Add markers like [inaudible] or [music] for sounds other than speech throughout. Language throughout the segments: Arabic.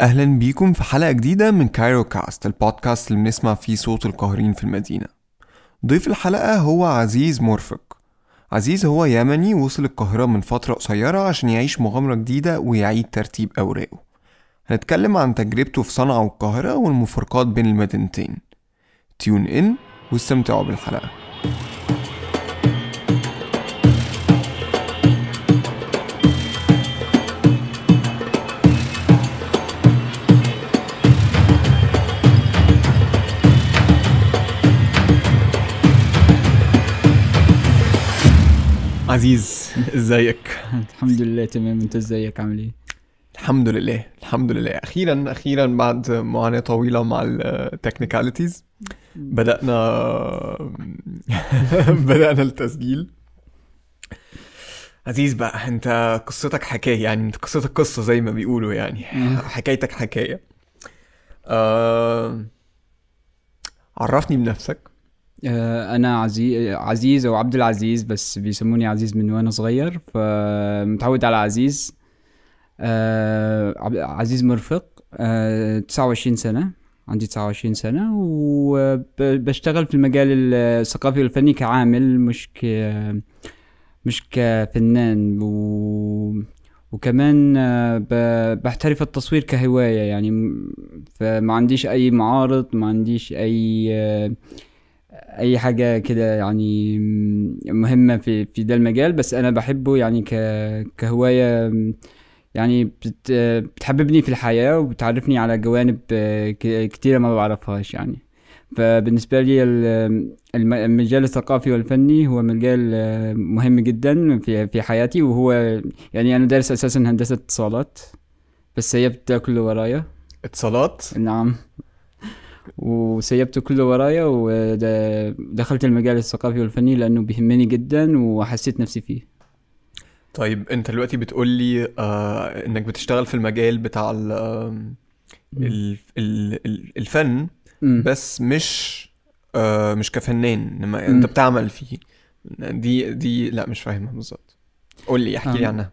اهلا بيكم في حلقه جديده من كايرو كاست البودكاست اللي بنسمع فيه صوت القاهرين في المدينه ضيف الحلقه هو عزيز مرفق عزيز هو يمني وصل القاهره من فتره قصيره عشان يعيش مغامره جديده ويعيد ترتيب اوراقه هنتكلم عن تجربته في صنعاء والقاهره والمفارقات بين المدينتين تيون ان واستمتعوا بالحلقه عزيز ازيك الحمد لله تمام انت ازيك عامل ايه الحمد لله الحمد لله اخيرا اخيرا بعد معاناه طويله مع التكنيكاليتيز بدانا [laughs] بدانا التسجيل عزيز بقى انت قصتك حكايه يعني انت قصتك قصه زي ما بيقولوا يعني حكايتك حكايه آه... عرفني بنفسك آه، انا عزيز عزيز او عبد العزيز بس بيسموني عزيز من وانا صغير فمتعود على عزيز آه، عزيز مرفق 29 آه، سنه عندي 29 سنه وبشتغل في المجال الثقافي والفني كعامل مش ك مش كفنان و... وكمان بحترف التصوير كهوايه يعني فما عنديش اي معارض ما عنديش اي اي حاجه كده يعني مهمه في في ده المجال بس انا بحبه يعني ك كهوايه يعني بت بتحببني في الحياه وبتعرفني على جوانب كتيره ما بعرفهاش يعني فبالنسبة لي المجال الثقافي والفني هو مجال مهم جدا في في حياتي وهو يعني أنا دارس أساسا هندسة اتصالات بس هي بتاكل ورايا اتصالات؟ نعم وسيبته كله ورايا ودخلت المجال الثقافي والفني لانه بيهمني جدا وحسيت نفسي فيه طيب انت دلوقتي بتقول لي آه انك بتشتغل في المجال بتاع الـ الـ الـ الفن م. بس مش آه مش كفنان انما انت بتعمل فيه دي دي لا مش فاهمها بالظبط قول لي احكي آه. لي عنها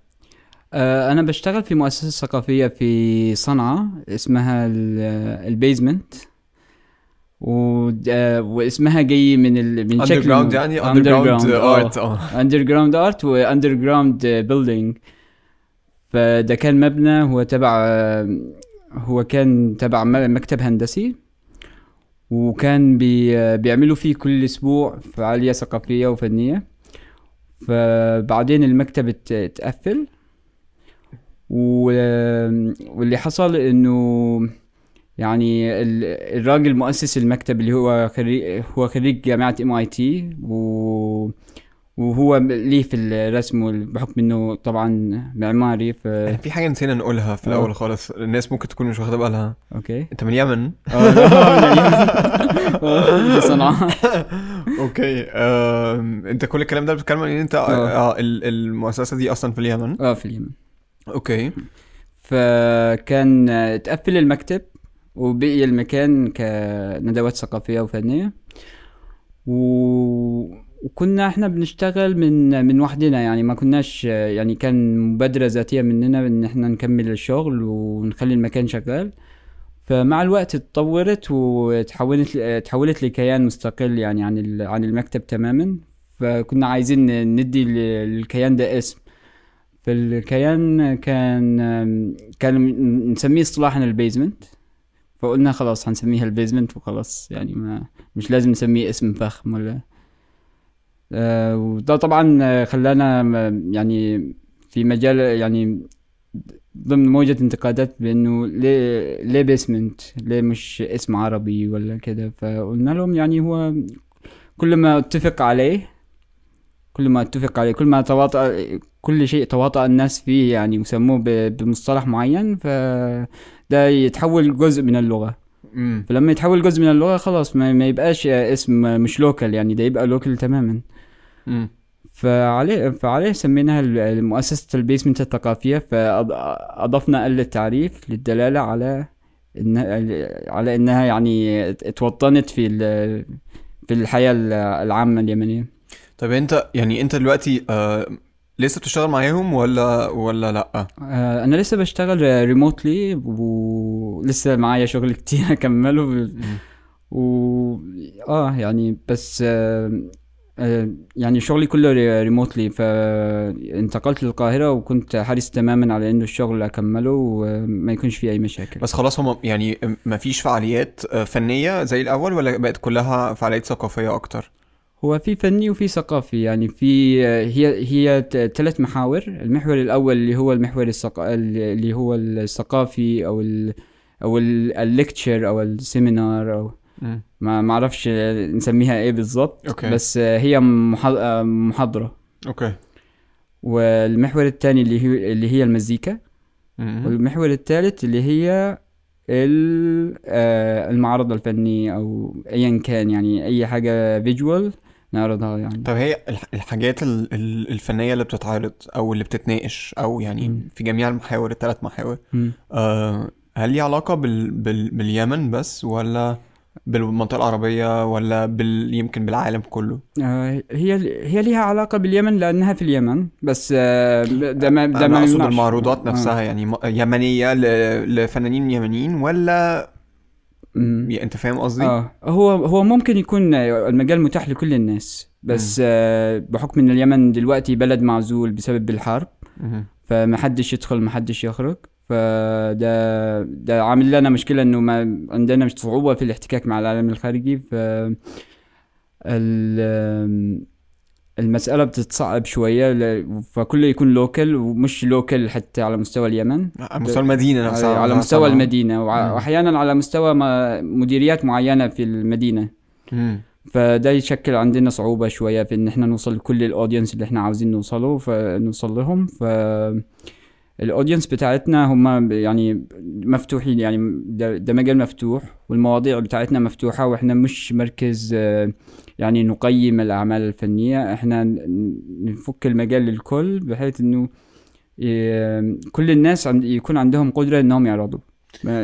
آه انا بشتغل في مؤسسه ثقافيه في صنعاء اسمها آه، البيزمنت و... آه، واسمها جاي من ال... من شكل جراوند يعني جراوند ارت اه اندر جراوند ارت واندر جراوند بيلدينج فده كان مبنى هو تبع هو كان تبع مكتب هندسي وكان بي... بيعملوا فيه كل اسبوع فعاليه ثقافيه وفنيه فبعدين المكتب اتقفل و... واللي حصل انه يعني الراجل مؤسس المكتب اللي هو خريج هو خريج جامعة ام اي تي وهو ليه في الرسم بحكم انه طبعا معماري ف يعني في حاجه نسينا نقولها في الاول آه. خالص الناس ممكن تكون مش واخده بالها اوكي انت من اليمن اه, [laughs] [laughs] آه. صنعاء اوكي انت كل الكلام ده بتتكلم ان انت اه, آه، المؤسسه دي اصلا في اليمن اه في اليمن اوكي فكان تقفل المكتب وبقي المكان كندوات ثقافية وفنية و... وكنا احنا بنشتغل من من وحدنا يعني ما كناش يعني كان مبادرة ذاتية مننا ان احنا نكمل الشغل ونخلي المكان شغال فمع الوقت اتطورت وتحولت تحولت لكيان مستقل يعني عن عن المكتب تماما فكنا عايزين ندي للكيان ده اسم فالكيان كان كان نسميه اصطلاحا البيزمنت فقلنا خلاص هنسميها البيزمنت وخلاص يعني ما مش لازم نسميه اسم فخم ولا آه وده طبعا خلانا يعني في مجال يعني ضمن موجة انتقادات بانه ليه ليه بيسمنت ليه مش اسم عربي ولا كده فقلنا لهم يعني هو كل ما اتفق عليه كل ما اتفق عليه كل ما تواطأ كل شيء تواطأ الناس فيه يعني وسموه بمصطلح معين ف ده يتحول جزء من اللغه مم. فلما يتحول جزء من اللغه خلاص ما, ما يبقاش اسم مش لوكال يعني ده يبقى لوكال تماما مم. فعليه فعليه سميناها مؤسسة البيسمنت الثقافية فأضفنا ال التعريف للدلالة على إن على إنها يعني اتوطنت في في الحياة العامة اليمنية. طيب أنت يعني أنت دلوقتي آه، لسه بتشتغل معاهم ولا ولا لا آه، انا لسه بشتغل ريموتلي ولسه معايا شغل كتير اكمله [laughs] و... و اه يعني بس آه، آه، يعني شغلي كله ريموتلي فانتقلت للقاهرة وكنت حريص تماما على انه الشغل اكمله وما يكونش فيه اي مشاكل بس خلاص هم يعني ما فيش فعاليات فنية زي الاول ولا بقت كلها فعاليات ثقافية اكتر هو في فني وفي ثقافي يعني في هي هي ثلاث محاور المحور الاول اللي هو المحور الثق... اللي هو الثقافي او ال... او الليكتشر او السيمينار او م. ما ما اعرفش نسميها ايه بالظبط بس هي محاضره اوكي والمحور الثاني اللي هي اللي هي المزيكا م. والمحور الثالث اللي هي آه، المعرض الفني أو أيا كان يعني أي حاجة فيجوال نعرضها يعني طب هي الحاجات الفنيه اللي بتتعرض او اللي بتتناقش او يعني م. في جميع المحاور الثلاث محاور آه هل ليها علاقه بال... بال... باليمن بس ولا بالمنطقه العربيه ولا بال... يمكن بالعالم كله آه هي هي ليها علاقه باليمن لانها في اليمن بس آه، ده ما ده ما المعروضات آه. نفسها آه. يعني يمنيه ل... لفنانين يمنيين ولا يعني انت فاهم قصدي؟ اه هو هو ممكن يكون المجال متاح لكل الناس بس آه بحكم ان اليمن دلوقتي بلد معزول بسبب الحرب فمحدش يدخل محدش يخرج فده ده عامل لنا مشكله انه ما عندنا مش صعوبه في الاحتكاك مع العالم الخارجي ف ال المسألة بتتصعب شوية ل... فكله يكون لوكل ومش لوكل حتى على مستوى اليمن على مستوى المدينة نفسها على, مستوى مستوى المدينة وأحيانا على مستوى مديريات معينة في المدينة فده يشكل عندنا صعوبة شوية في إن إحنا نوصل لكل الأودينس اللي إحنا عاوزين نوصله فنوصل لهم ف الاودينس بتاعتنا هم يعني مفتوحين يعني ده مجال مفتوح والمواضيع بتاعتنا مفتوحه واحنا مش مركز آه، يعني نقيم الأعمال الفنية احنا نفك المجال للكل بحيث انه كل الناس يكون عندهم قدرة انهم يعرضوا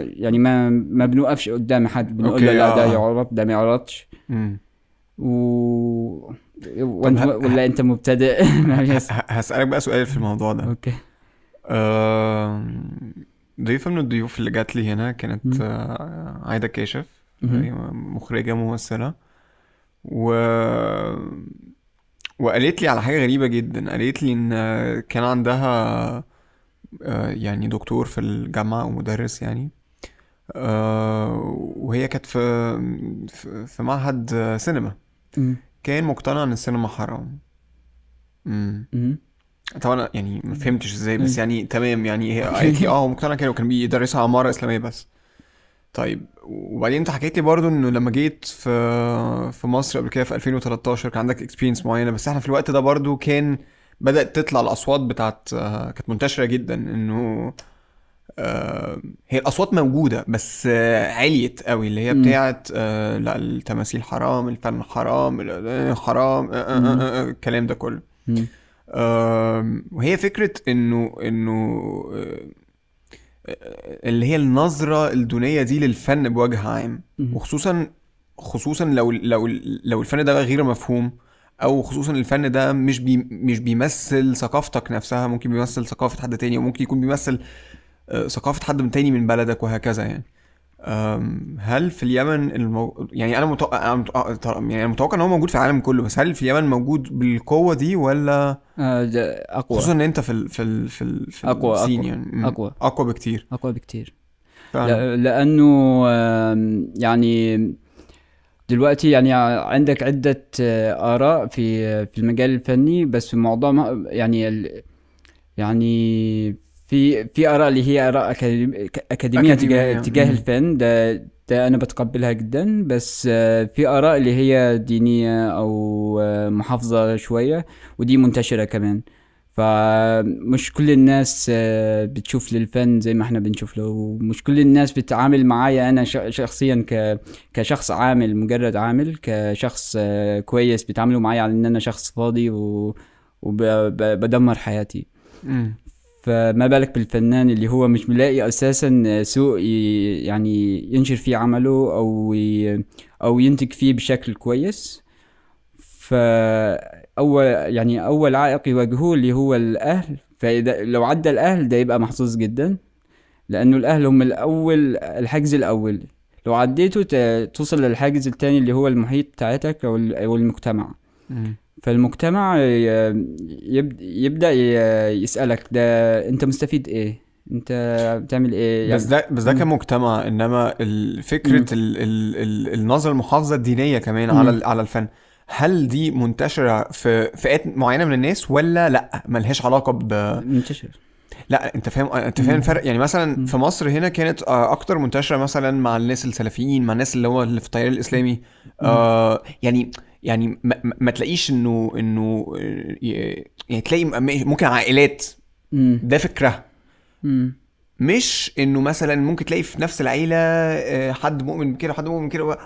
يعني ما ما بنوقفش قدام حد بنقول له لا ده آه. يعرض ده ما يعرضش و وانت ولا انت مبتدئ [laughs] هسألك بقى سؤال في الموضوع ده اوكي ضيفة من الضيوف اللي جات لي هنا كانت آه، عايدة كاشف يعني مخرجة ممثلة و وقالت لي على حاجة غريبة جدا قالت لي ان كان عندها آه، يعني دكتور في الجامعة ومدرس يعني آه، وهي كانت في في معهد سينما كان مقتنع ان السينما حرام طبعا يعني ما فهمتش ازاي بس يعني تمام يعني هي [laughs] قالت لي اه مقتنع كده وكان بيدرسها عمارة اسلامية بس طيب وبعدين انت حكيت لي برضه انه لما جيت في في مصر قبل كده في 2013 كان عندك اكسبيرينس معينه بس احنا في الوقت ده برضه كان بدات تطلع الاصوات بتاعت كانت منتشره جدا انه آه، هي الاصوات موجوده بس عليت قوي اللي هي بتاعت آه، لا التماثيل حرام الفن حرام آه، حرام الكلام ده كله وهي فكره انه انه اللي هي النظره الدونيه دي للفن بوجه عام وخصوصا خصوصا لو لو لو الفن ده غير مفهوم او خصوصا الفن ده مش بي مش بيمثل ثقافتك نفسها ممكن بيمثل ثقافه حد تاني وممكن يكون بيمثل آه، ثقافه حد من تاني من بلدك وهكذا يعني هل في اليمن المو... يعني انا متوقع آه، يعني متوقع ان هو موجود في العالم كله بس هل في اليمن موجود بالقوه دي ولا آه، اقوى خصوصا ان انت في ال... في ال... في, ال... في اقوى اقوى يعني. اقوى اقوى بكتير اقوى بكتير ل... لانه يعني دلوقتي يعني عندك عده آه، اراء في في المجال الفني بس معظمها يعني يعني في في اراء اللي هي اراء اكاديميه, أكاديمية تجاه, تجاه الفن ده, ده انا بتقبلها جدا بس آه، في اراء اللي هي دينيه او آه، محافظه شويه ودي منتشره كمان فمش كل الناس آه، بتشوف للفن زي ما احنا بنشوف له ومش كل الناس بتتعامل معايا انا شخصيا كشخص عامل مجرد عامل كشخص كويس بيتعاملوا معايا على ان انا شخص فاضي وبدمر حياتي فما بالك بالفنان اللي هو مش ملاقي اساسا سوق يعني ينشر فيه عمله او او ينتج فيه بشكل كويس فاول يعني اول عائق يواجهوه اللي هو الاهل فاذا لو عدى الاهل ده يبقى محظوظ جدا لانه الاهل هم الاول الحجز الاول لو عديته توصل للحاجز التاني اللي هو المحيط بتاعتك او المجتمع فالمجتمع يبدا يسالك ده انت مستفيد ايه انت بتعمل ايه يعني بس ده بس ده كمجتمع انما فكره النظره المحافظه الدينيه كمان على على الفن هل دي منتشره في فئات معينه من الناس ولا لا ملهاش علاقه ب منتشر لا انت فاهم انت فاهم الفرق يعني مثلا مم. في مصر هنا كانت آه، اكتر منتشره مثلا مع الناس السلفيين مع الناس اللي هو اللي في التيار الاسلامي آه يعني يعني ما, تلاقيش انه انه آه، يعني تلاقي ممكن عائلات ده فكره مش انه مثلا ممكن تلاقي في نفس العيله آه، حد مؤمن بكده وحد مؤمن بكده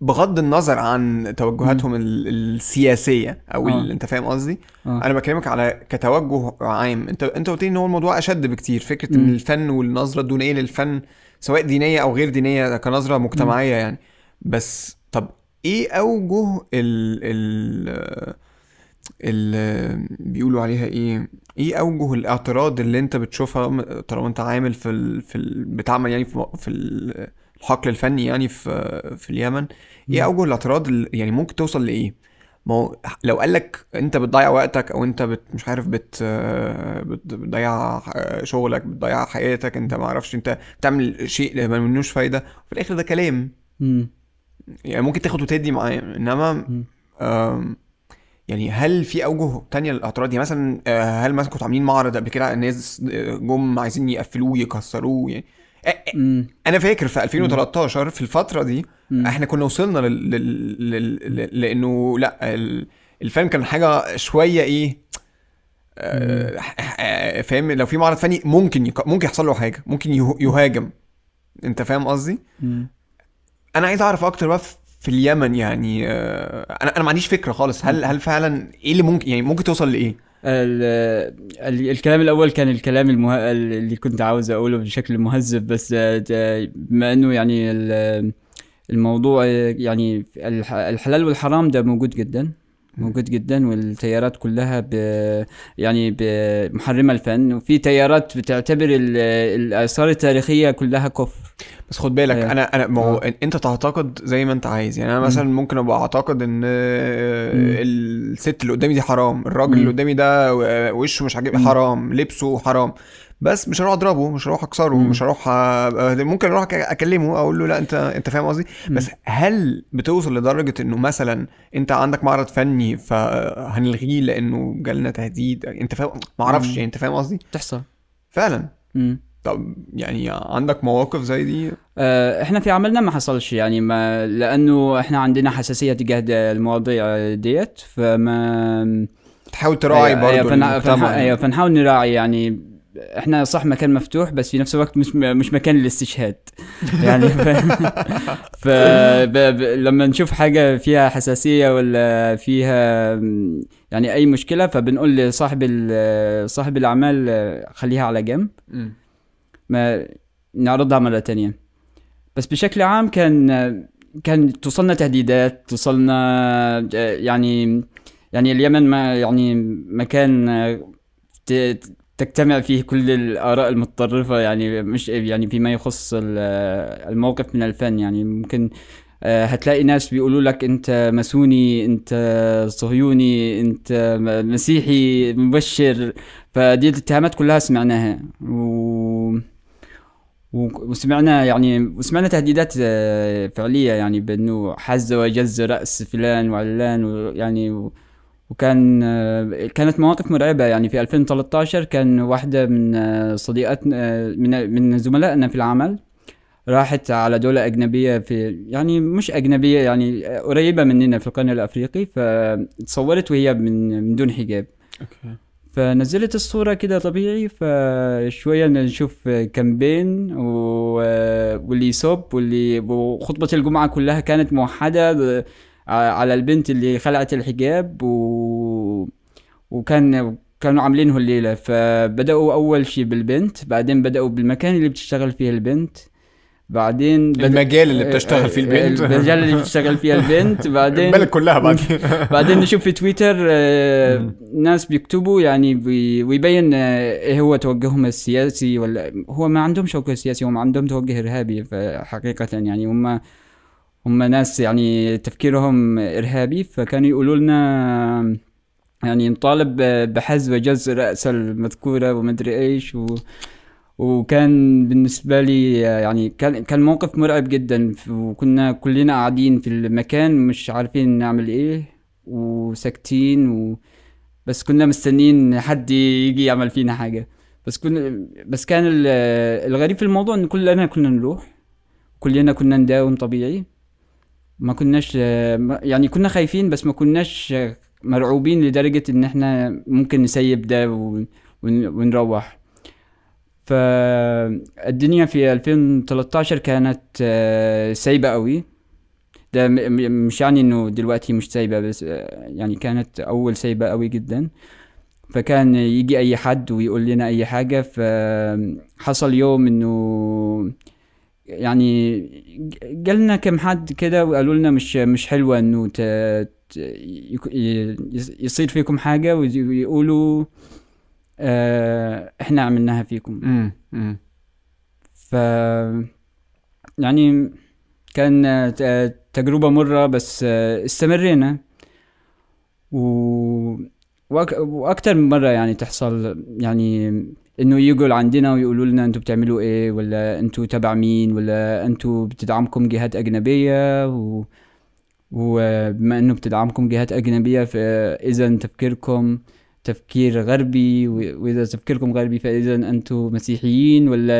بغض النظر عن توجهاتهم م. السياسيه او آه. انت فاهم قصدي آه. انا بكلمك على كتوجه عام انت انت قلت لي ان هو الموضوع اشد بكتير فكره م. ان الفن والنظره الدونيه للفن سواء دينيه او غير دينيه كنظره مجتمعيه م. يعني بس ايه اوجه ال ال ال بيقولوا عليها ايه ايه اوجه الاعتراض اللي انت بتشوفها طالما انت عامل في ال في ال بتعمل يعني في في الحقل الفني يعني في في اليمن ايه اوجه الاعتراض يعني ممكن توصل لايه ما هو لو قال لك انت بتضيع وقتك او انت بت مش عارف بت بتضيع شغلك بتضيع حياتك انت ما اعرفش انت بتعمل شيء ما منوش فايده في الاخر ده كلام مم. يعني ممكن تاخد وتدي معايا انما يعني هل في اوجه تانية للاعتراض يعني مثلا آه، هل مثلا كنتوا عاملين معرض قبل كده الناس آه، جم عايزين يقفلوه يكسروه يعني آه، انا فاكر في 2013 في الفتره دي احنا كنا وصلنا لانه لا الفيلم كان حاجه شويه ايه فاهم لو في معرض فني ممكن ممكن يحصل له حاجه ممكن يهاجم انت فاهم قصدي انا عايز اعرف اكتر بقى في اليمن يعني آه، انا انا ما عنديش فكره خالص هل هل فعلا ايه اللي ممكن يعني ممكن توصل لايه الكلام الاول كان الكلام المه... اللي كنت عاوز اقوله بشكل مهذب بس آه، بما انه يعني الموضوع آه، يعني الحلال والحرام ده موجود جدا موجود جدا والتيارات كلها ب يعني بمحرمه الفن وفي تيارات بتعتبر الاثار التاريخيه كلها كفر بس خد بالك آه. انا انا ما هو آه. انت تعتقد زي ما انت عايز يعني انا مثلا م. ممكن ابقى اعتقد ان الست اللي قدامي دي حرام الراجل اللي قدامي ده وشه مش عاجبني حرام لبسه حرام بس مش هروح اضربه مش هروح اكسره مش هروح أ... ممكن اروح اكلمه اقول له لا انت انت فاهم قصدي بس هل بتوصل لدرجه انه مثلا انت عندك معرض فني فهنلغيه لانه جالنا تهديد انت فاهم ما اعرفش يعني انت فاهم قصدي بتحصل فعلا مم. طب يعني عندك مواقف زي دي احنا في عملنا ما حصلش يعني ما لانه احنا عندنا حساسيه تجاه المواضيع ديت فما تحاول تراعي أيوة، أيوة، برضه ايوه فنحاول نراعي يعني احنا صح مكان مفتوح بس في نفس الوقت مش مش مكان للاستشهاد يعني ف... [laughs] ف... ب... ب... لما نشوف حاجه فيها حساسيه ولا فيها يعني اي مشكله فبنقول لصاحب ال... صاحب الاعمال خليها على جنب ما نعرضها مره تانية بس بشكل عام كان كان توصلنا تهديدات توصلنا يعني يعني اليمن ما يعني مكان تجتمع فيه كل الآراء المتطرفة يعني مش يعني فيما يخص الموقف من الفن يعني ممكن آه، هتلاقي ناس بيقولوا لك انت ماسوني انت صهيوني انت مسيحي مبشر فدي الاتهامات كلها سمعناها و... وسمعنا يعني وسمعنا تهديدات آه، فعليه يعني بانه حز وجز راس فلان وعلان ويعني و... وكان كانت مواقف مرعبة يعني في 2013 كان واحدة من آه، صديقتنا آه، من من زملائنا في العمل راحت على دولة أجنبية في يعني مش أجنبية يعني آه، قريبة مننا في القرن الأفريقي فتصورت وهي من من دون حجاب. أوكي. فنزلت الصورة كده طبيعي فشوية نشوف كامبين واللي يصب واللي وخطبة الجمعة كلها كانت موحدة آه، على البنت اللي خلعت الحجاب و... وكان كانوا عاملينه الليلة فبدأوا أول شيء بالبنت بعدين بدأوا بالمكان اللي بتشتغل فيه البنت بعدين بد... المجال اللي آه، بتشتغل فيه آه، البنت المجال اللي بتشتغل فيه البنت [laughs] بعدين البلد كلها بعدين [laughs] بعدين نشوف في تويتر ناس بيكتبوا يعني بي... ويبين ايه هو توجههم السياسي ولا هو ما عندهم توجه سياسي هم عندهم توجه ارهابي فحقيقة يعني هم هم ناس يعني تفكيرهم إرهابي فكانوا يقولوا لنا يعني نطالب بحذف جزء رأس المذكورة ومدري إيش و وكان بالنسبة لي يعني كان كان موقف مرعب جدا وكنا كلنا قاعدين في المكان مش عارفين نعمل ايه وساكتين و بس كنا مستنيين حد يجي يعمل فينا حاجة بس كنا بس كان الغريب في الموضوع ان كلنا كنا نروح كلنا كنا نداوم طبيعي ما كناش يعني كنا خايفين بس ما كناش مرعوبين لدرجة ان احنا ممكن نسيب ده ونروح فالدنيا في 2013 كانت آه، سايبة قوي ده مش يعني انه دلوقتي مش سايبة بس آه، يعني كانت اول سايبة قوي جدا فكان يجي اي حد ويقول لنا اي حاجة فحصل يوم انه يعني قالنا كم حد كده وقالوا لنا مش مش حلوه انه ت... يصير فيكم حاجه ويقولوا آه احنا عملناها فيكم ف يعني كان تجربة مرة بس استمرينا و وأكتر من مرة يعني تحصل يعني انه يقول عندنا ويقولوا لنا انتم بتعملوا ايه ولا انتم تبع مين ولا انتم بتدعمكم جهات اجنبيه و... وبما انه بتدعمكم جهات اجنبيه فاذا تفكيركم تفكير غربي واذا تفكيركم غربي فاذا انتم مسيحيين ولا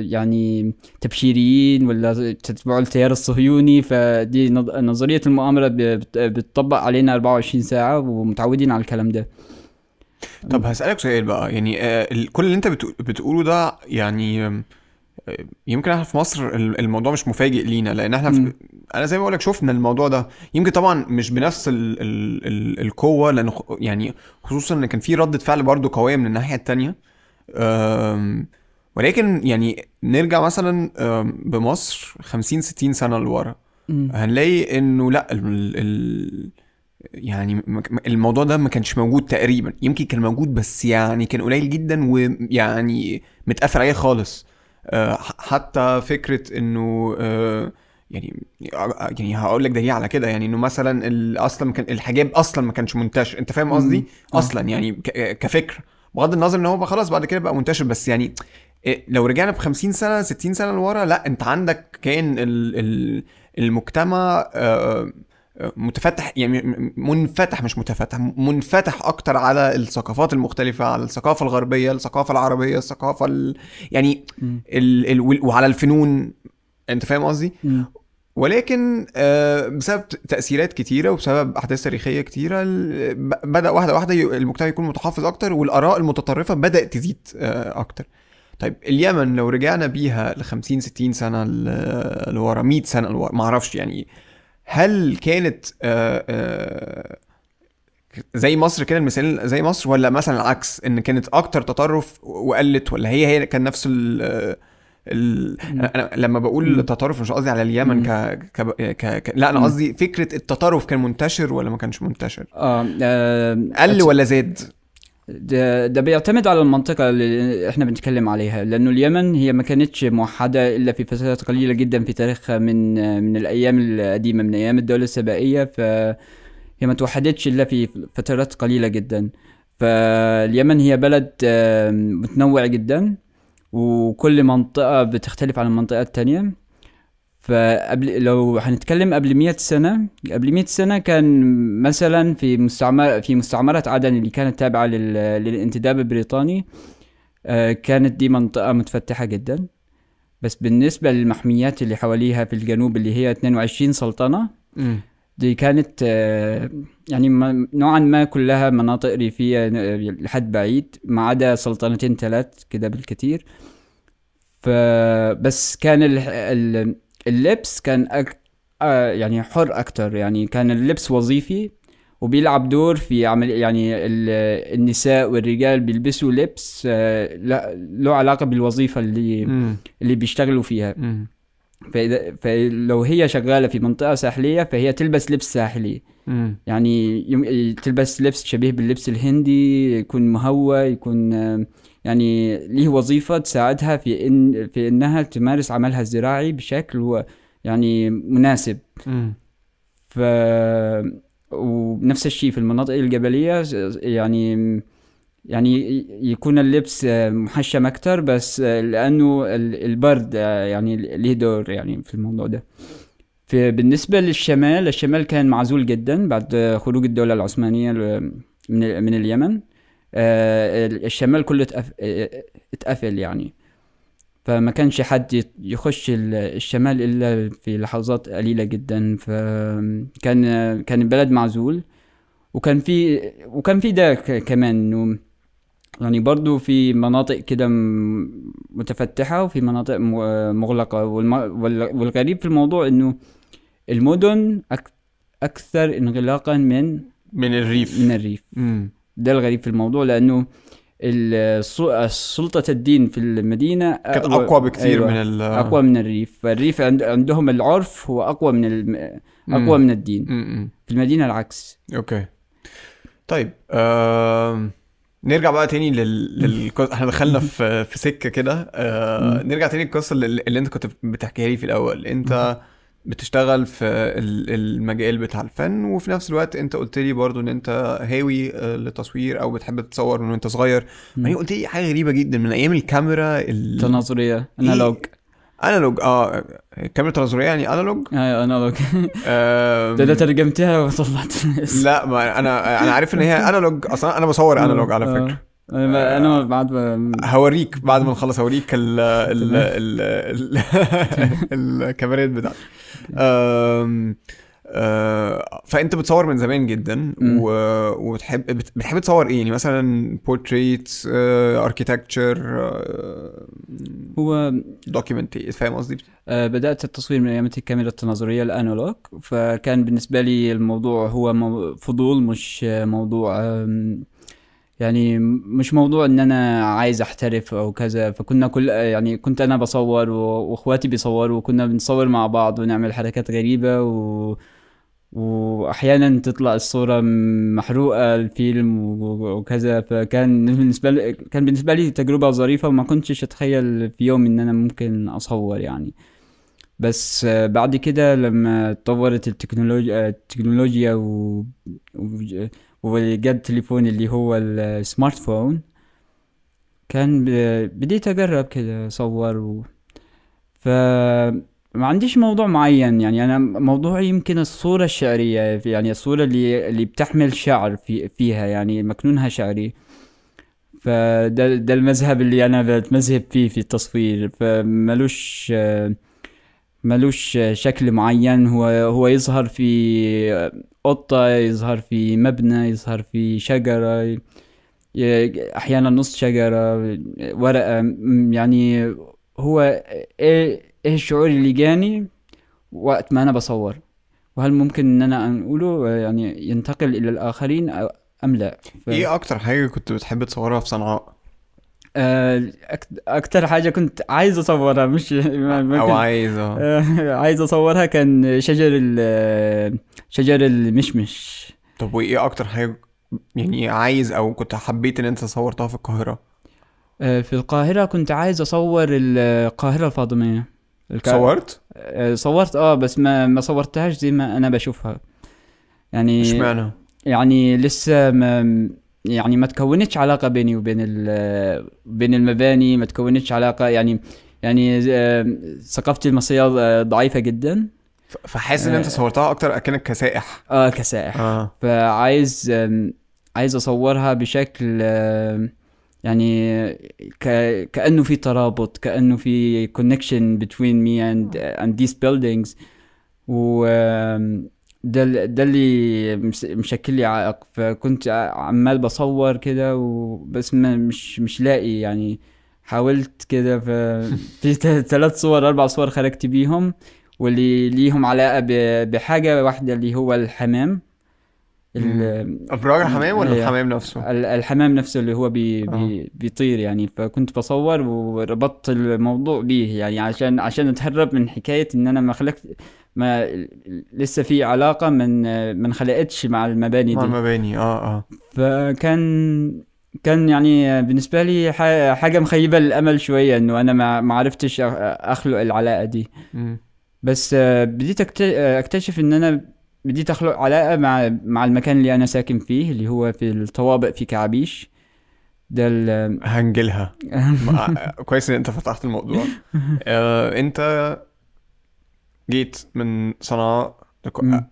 يعني تبشيريين ولا تتبعوا التيار الصهيوني فدي نظريه المؤامره بتطبق علينا 24 ساعه ومتعودين على الكلام ده طب هسألك سؤال بقى يعني آه، كل اللي انت بتقوله ده يعني آه، يمكن احنا في مصر الموضوع مش مفاجئ لينا لان احنا في انا زي ما بقول لك شفنا الموضوع ده يمكن طبعا مش بنفس الـ الـ الـ القوه لان يعني خصوصا ان كان في رده فعل برضو قويه من الناحيه الثانيه ولكن يعني نرجع مثلا بمصر 50 60 سنه لورا هنلاقي انه لا الـ الـ يعني الموضوع ده ما كانش موجود تقريبا يمكن كان موجود بس يعني كان قليل جدا ويعني متقفل عليه خالص آه، حتى فكره انه آه، يعني آه، يعني هقول لك دليل على كده يعني انه مثلا اصلا كان الحجاب اصلا ما كانش منتشر انت فاهم قصدي اصلا يعني كفكر بغض النظر ان هو خلاص بعد كده بقى منتشر بس يعني لو رجعنا ب 50 سنه 60 سنه لورا لا انت عندك كان المجتمع متفتح يعني منفتح مش متفتح منفتح اكتر على الثقافات المختلفه على الثقافه الغربيه الثقافه العربيه الثقافه ال... يعني ال... ال... وعلى الفنون انت فاهم قصدي ولكن آه، بسبب تاثيرات كتيره وبسبب احداث تاريخيه كتيره بدا واحده واحده المجتمع يكون متحفظ اكتر والاراء المتطرفه بدات تزيد آه، اكتر طيب اليمن لو رجعنا بيها ل 50 60 سنه لورا 100 سنه لورا معرفش يعني هل كانت آه، آه، زي مصر كده المثال زي مصر ولا مثلا العكس ان كانت اكتر تطرف وقلت ولا هي هي كان نفس ال آه، ال... انا لما بقول تطرف مش قصدي على اليمن ك... ك... ك... ك... لا انا قصدي فكره التطرف كان منتشر ولا ما كانش منتشر؟ اه, آه... قل ولا زاد؟ ده, ده بيعتمد على المنطقة اللي احنا بنتكلم عليها لأنه اليمن هي ما كانتش موحدة إلا في فترات قليلة جدا في تاريخها من من الأيام القديمة من أيام الدولة السبائية ف هي ما توحدتش إلا في فترات قليلة جدا فاليمن هي بلد متنوع جدا وكل منطقة بتختلف عن المنطقة التانية فقبل لو هنتكلم قبل مية سنة قبل مية سنة كان مثلا في مستعمرة في مستعمرة عدن اللي كانت تابعة للانتداب البريطاني آه، كانت دي منطقة متفتحة جدا بس بالنسبة للمحميات اللي حواليها في الجنوب اللي هي 22 سلطنة دي كانت آه، يعني نوعا ما كلها مناطق ريفية آه، لحد بعيد ما عدا سلطنتين ثلاث كده بالكثير فبس كان ال اللبس كان أك... آه يعني حر أكتر يعني كان اللبس وظيفي وبيلعب دور في عمل يعني النساء والرجال بيلبسوا لبس آه له علاقة بالوظيفة اللي م. اللي بيشتغلوا فيها م. فإذا فلو هي شغالة في منطقة ساحلية فهي تلبس لبس ساحلي م. يعني يم... تلبس لبس شبيه باللبس الهندي يكون مهوى يكون آه يعني ليه وظيفة تساعدها في إن في إنها تمارس عملها الزراعي بشكل هو يعني مناسب ف ونفس الشيء في المناطق الجبلية يعني يعني يكون اللبس محشم اكتر بس لانه البرد يعني ليه دور يعني في الموضوع ده في بالنسبه للشمال الشمال كان معزول جدا بعد خروج الدوله العثمانيه من من اليمن آه، الشمال كله آه، آه، اتقفل يعني فما كانش حد يخش الشمال الا في لحظات قليله جدا فكان كان البلد معزول وكان في وكان في ده كمان انه يعني برضو في مناطق كده متفتحة وفي مناطق مغلقة والغريب في الموضوع انه المدن أكثر انغلاقا من من الريف من الريف مم. ده الغريب في الموضوع لانه سلطة الدين في المدينة آه، كانت أقوى بكثير أيوة من أقوى من الريف، فالريف عندهم العرف هو أقوى من الم... أقوى من الدين. مم. في المدينة العكس. أوكي. طيب آه... نرجع بقى تاني لل, لل... [laughs] احنا دخلنا في في سكه كده آه... نرجع تاني للقصه اللي... اللي انت كنت بتحكيها لي في الاول انت مم. بتشتغل في المجال بتاع الفن وفي نفس الوقت انت قلت لي برضو ان انت هاوي آه، للتصوير او بتحب تتصور من وانت صغير ما يعني قلت لي حاجه غريبه جدا من ايام الكاميرا التناظريه انالوج انالوج إيه، اه الكاميرا التناظريه يعني انالوج آه، ايوه [laughs] انالوج ده ده ترجمتها وطلعت لا ما انا انا عارف ان هي انالوج اصلا انا بصور انالوج على آه، فكره انا بعد ب... هوريك بعد ما نخلص هوريك ال ال ال الكاميرات بتاعتي أه، فانت بتصور من زمان جدا و... وبتحب بتحب تصور ايه يعني مثلا بورتريت اركيتكتشر أه، أه، هو دوكيومنتري فاهم قصدي بدات التصوير من ايام الكاميرا التناظريه الانالوج فكان بالنسبه لي الموضوع هو فضول مش موضوع يعني مش موضوع ان انا عايز احترف او كذا فكنا كل يعني كنت انا بصور واخواتي بيصوروا وكنا بنصور مع بعض ونعمل حركات غريبة و واحيانا تطلع الصورة محروقة الفيلم وكذا فكان بالنسبة لي كان بالنسبة لي تجربة ظريفة وما كنتش اتخيل في يوم ان انا ممكن اصور يعني بس بعد كده لما اتطورت التكنولوجيا التكنولوجيا و... و... وقد تليفوني اللي هو السمارت فون كان بديت اجرب كده اصور و... ف ما عنديش موضوع معين يعني انا موضوعي يمكن الصوره الشعريه يعني الصوره اللي اللي بتحمل شعر في فيها يعني مكنونها شعري فده ده المذهب اللي انا بتمذهب فيه في التصوير فملوش ملوش شكل معين هو هو يظهر في قطة يظهر في مبنى يظهر في شجرة أحيانا نص شجرة ورقة يعني هو إيه،, إيه, الشعور اللي جاني وقت ما أنا بصور وهل ممكن إن أنا أنقله يعني ينتقل إلى الآخرين أم لا ف... إيه أكتر حاجة كنت بتحب تصورها في صنعاء؟ آه، اكتر حاجه كنت عايز اصورها مش او عايز آه. آه، [laughs] عايز اصورها كان شجر ال شجر المشمش طب وايه اكتر حاجه يعني عايز او كنت حبيت ان انت صورتها في القاهره في القاهره كنت عايز اصور القاهره الفاطميه صورت صورت اه بس ما ما صورتهاش زي ما انا بشوفها يعني اشمعنى يعني لسه ما يعني ما تكونتش علاقه بيني وبين بين المباني ما تكونتش علاقه يعني يعني آه، ثقافتي المصريه آه، ضعيفه جدا فحاسس ان انت آه، صورتها اكتر اكنك كسائح اه كسائح آه. فعايز عايز اصورها بشكل يعني ك... كانه في ترابط كانه في كونكشن بتوين مي اند اند ذيس بيلدينجز و ده ده اللي مشكل لي عائق فكنت عمال بصور كده وبس مش مش لاقي يعني حاولت كده في ثلاث صور اربع صور خرجت بيهم واللي ليهم علاقه بحاجه واحده اللي هو الحمام ابراج الحمام ولا أيوة. الحمام نفسه؟ الحمام نفسه اللي هو بي آه. بي بيطير يعني فكنت بصور وربطت الموضوع بيه يعني عشان عشان اتهرب من حكايه ان انا ما خلقت ما لسه في علاقه من ما انخلقتش مع المباني دي مع المباني اه اه فكان كان يعني بالنسبه لي حاجه مخيبه للامل شويه انه انا ما عرفتش اخلق العلاقه دي م. بس بديت اكتشف ان انا بديت اخلق علاقه مع مع المكان اللي انا ساكن فيه اللي هو في الطوابق في كعبيش ده ال هنجلها [laughs] كويس ان انت فتحت الموضوع [laughs] آه، انت جيت من صنعاء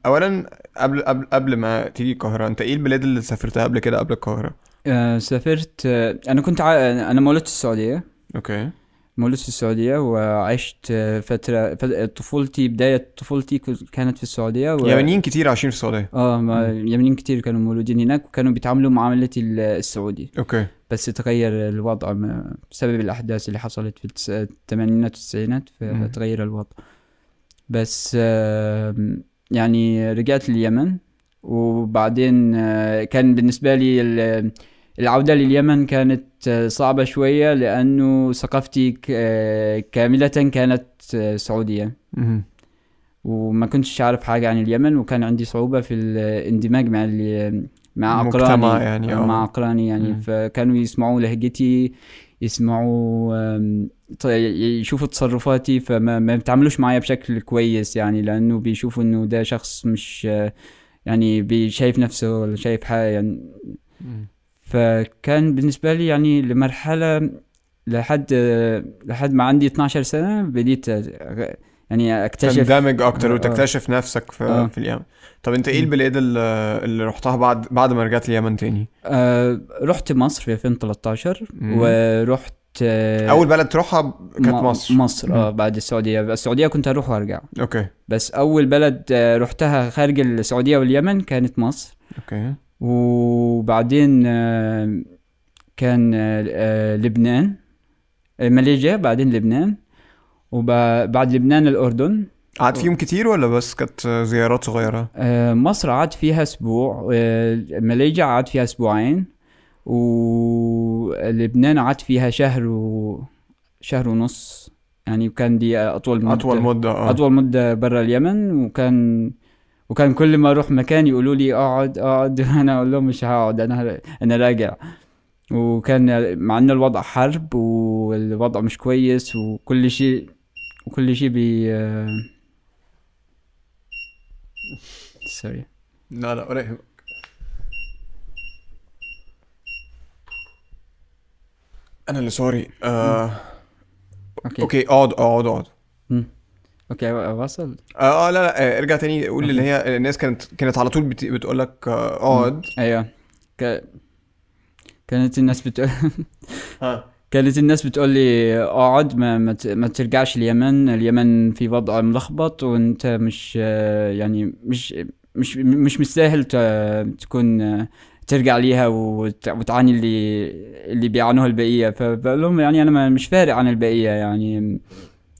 اولا قبل قبل قبل ما تيجي القاهره انت ايه البلاد اللي سافرتها قبل كده قبل القاهره آه سافرت آه انا كنت ع... آه، انا مولدت السعوديه اوكي مولدت في السعوديه وعشت فتره, طفولتي بدايه طفولتي كانت في السعوديه و... يمنيين كتير عايشين في السعوديه اه ما... يمنيين كتير كانوا مولودين هناك وكانوا بيتعاملوا معامله السعودي اوكي بس تغير الوضع بسبب الاحداث اللي حصلت في الثمانينات والتسعينات فتغير الوضع بس يعني رجعت لليمن وبعدين آه، كان بالنسبة لي العودة لليمن كانت آه، صعبة شوية لأنه ثقافتي آه، كاملة كانت سعودية وما كنتش أعرف حاجة عن اليمن وكان عندي صعوبة في الاندماج مع مع أقراني يعني مع أقراني يعني فكانوا يسمعوا لهجتي يسمعوا يشوفوا تصرفاتي فما ما بيتعاملوش معايا بشكل كويس يعني لانه بيشوفوا انه ده شخص مش يعني بيشايف نفسه ولا شايف حاجه يعني فكان بالنسبه لي يعني لمرحله لحد لحد ما عندي 12 سنه بديت يعني اكتشف تندمج اكتر آه. وتكتشف نفسك في, آه. في اليمن طب انت ايه البلاد اللي رحتها بعد بعد ما رجعت اليمن تاني آه رحت مصر في 2013 مم. ورحت آه، اول بلد تروحها كانت مصر مصر اه بعد السعوديه السعوديه كنت هروح وارجع اوكي بس اول بلد آه، رحتها خارج السعوديه واليمن كانت مصر اوكي وبعدين آه، كان لبنان ماليزيا بعدين لبنان وبعد لبنان الاردن قعدت فيهم كتير ولا بس كانت زيارات صغيره مصر قعدت فيها اسبوع ماليزيا قعدت فيها اسبوعين ولبنان قعدت فيها شهر و... شهر ونص يعني وكان دي اطول مده اطول مده آه. اطول مده برا اليمن وكان وكان كل ما اروح مكان يقولوا لي اقعد اقعد [laughs] انا اقول لهم مش هقعد انا انا راجع وكان مع ان الوضع حرب والوضع مش كويس وكل شيء وكل شيء بي سوري آه. لا لا قريب انا اللي سوري آه... اوكي اوكي اقعد اقعد اقعد اوكي وصل آه،, اه, لا لا آه، ارجع تاني قول اللي هي الناس كانت كانت على طول بتقول لك آه، اقعد ايوه ك... كانت الناس بتقول [laughs] كانت الناس بتقول لي اقعد ما, ما, ما ترجعش اليمن اليمن في وضع ملخبط وانت مش يعني مش مش مش مستاهل تكون ترجع ليها وتعاني اللي اللي بيعانوها البقيه فبقول لهم يعني انا مش فارق عن البقيه يعني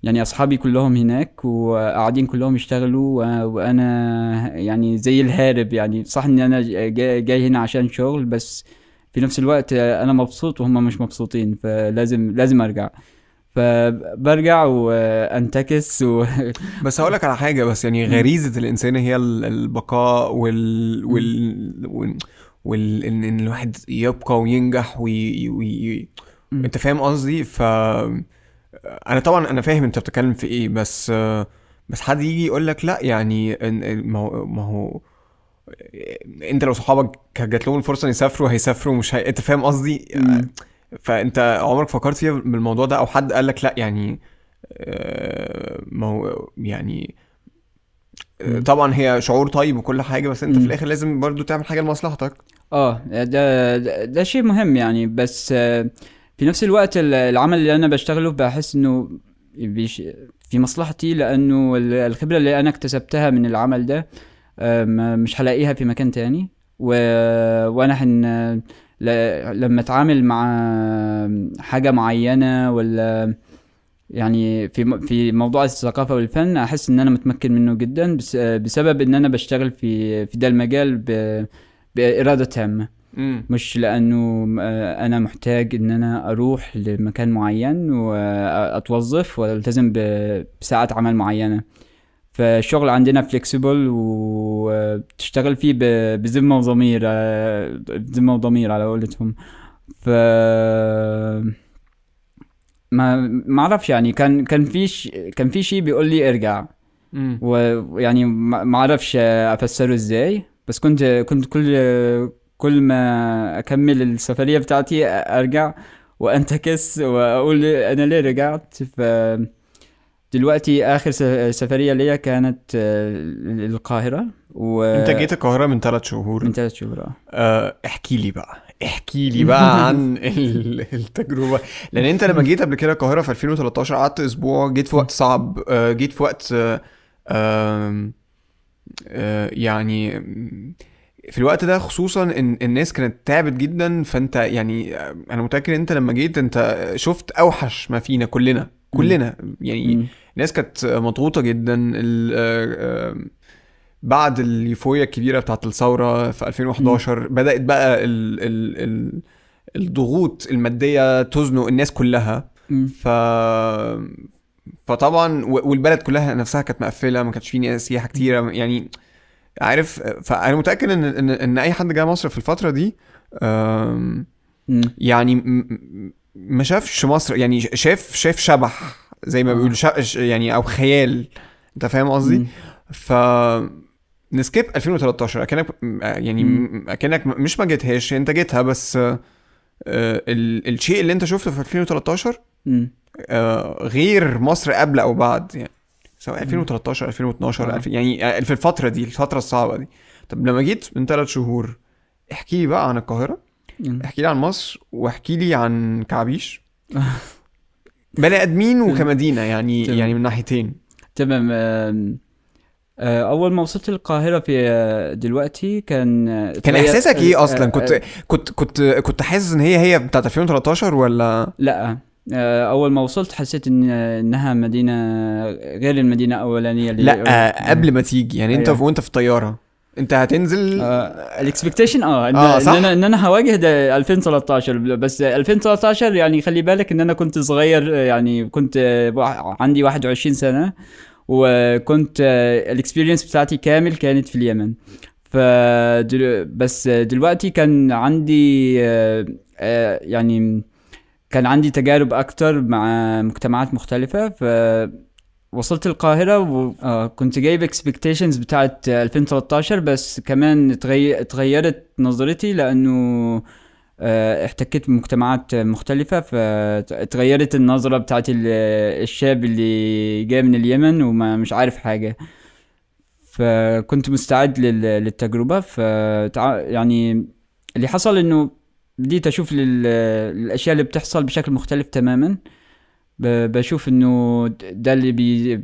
يعني اصحابي كلهم هناك وقاعدين كلهم يشتغلوا وانا يعني زي الهارب يعني صح ان انا جاي, هنا عشان شغل بس في نفس الوقت انا مبسوط وهم مش مبسوطين فلازم لازم ارجع فبرجع وانتكس و... [laughs] بس هقول لك على حاجه بس يعني غريزه الانسان هي البقاء وال... وال... وان وال... الواحد يبقى وينجح وي... وي... م. انت فاهم قصدي ف انا طبعا انا فاهم انت بتتكلم في ايه بس بس حد يجي يقول لك لا يعني ما هو ما هو انت لو صحابك جات لهم الفرصه ان يسافروا هيسافروا مش هي... انت فاهم قصدي فانت عمرك فكرت فيها بالموضوع ده او حد قال لك لا يعني آه، ما هو يعني طبعا هي شعور طيب وكل حاجه بس انت م. في الاخر لازم برضو تعمل حاجه لمصلحتك اه ده ده شيء مهم يعني بس آه، في نفس الوقت العمل اللي انا بشتغله بحس انه في مصلحتي لانه الخبره اللي انا اكتسبتها من العمل ده آه، مش هلاقيها في مكان تاني و... وانا حن لما اتعامل مع آه، حاجه معينه ولا يعني في في موضوع الثقافه والفن احس ان انا متمكن منه جدا بس بسبب ان انا بشتغل في في ده المجال ب... باراده تامه مش لانه آه، انا محتاج ان انا اروح لمكان معين واتوظف والتزم بساعات عمل معينه فالشغل عندنا فليكسيبل وتشتغل فيه بذمه وضمير آه، بذمه وضمير على قولتهم ف ما ما اعرفش يعني كان كان في كان في شيء بيقول لي ارجع ويعني ما اعرفش افسره ازاي بس كنت كنت كل كل ما اكمل السفريه بتاعتي ارجع وانتكس واقول انا ليه رجعت ف دلوقتي اخر سفريه ليا كانت القاهره آه، و... انت جيت القاهره من ثلاث شهور من ثلاث شهور آه. اه احكي لي بقى احكي لي بقى [laughs] عن التجربه لان انت لما جيت قبل كده القاهره في 2013 قعدت اسبوع جيت في وقت صعب آه، جيت في وقت آه آه، يعني في الوقت ده خصوصا ان الناس كانت تعبت جدا فانت يعني آه، انا متاكد انت لما جيت انت شفت اوحش ما فينا كلنا كلنا يعني م. الناس كانت مضغوطه جدا آه، بعد اليوفوريا الكبيره بتاعت الثوره في 2011 م. بدات بقى الضغوط الماديه تزنق الناس كلها م. ف فطبعا والبلد كلها نفسها كانت مقفله ما كانش في سياحه كتيره يعني عارف فانا متاكد ان ان, إن اي حد جه مصر في الفتره دي يعني ما شافش مصر يعني شاف شاف شبح زي ما آه. بيقولوا يعني او خيال انت فاهم قصدي ف نسكيب 2013 اكنك يعني اكنك مش ما جيتهاش انت جيتها بس آه، الشيء اللي انت شفته في 2013 آه، غير مصر قبل او بعد يعني سواء 2013 2012 آه. يعني في الفتره دي الفتره الصعبه دي طب لما جيت من ثلاث شهور احكي لي بقى عن القاهره احكي لي عن مصر واحكي لي عن كعبيش [laughs] بني ادمين وكمدينه يعني تمام. يعني من ناحيتين تمام آه، اول ما وصلت القاهره في آه، دلوقتي كان كان احساسك ايه اصلا كنت كنت كنت كنت حاسس ان هي هي بتاعت 2013 ولا لا آه، اول ما وصلت حسيت ان انها مدينه غير المدينه الاولانيه اللي لا آه، قبل ما تيجي يعني انت أيوة. وانت في الطياره انت هتنزل آه، الاكسبكتيشن اه, إن, آه ان انا ان انا هواجه ده 2013 بس 2013 يعني خلي بالك ان انا كنت صغير يعني كنت عندي 21 سنه وكنت الاكسبيرينس بتاعتي كامل كانت في اليمن ف بس دلوقتي كان عندي يعني كان عندي تجارب اكتر مع مجتمعات مختلفه ف وصلت القاهرة وكنت آه، جايب اكسبكتيشنز بتاعت 2013 بس كمان اتغيرت نظرتي لأنه آه، احتكيت بمجتمعات مختلفة فتغيرت النظرة بتاعت الشاب اللي جاي من اليمن وما مش عارف حاجة فكنت مستعد للتجربة ف يعني اللي حصل انه بديت اشوف الاشياء اللي بتحصل بشكل مختلف تماما بشوف انه ده اللي بي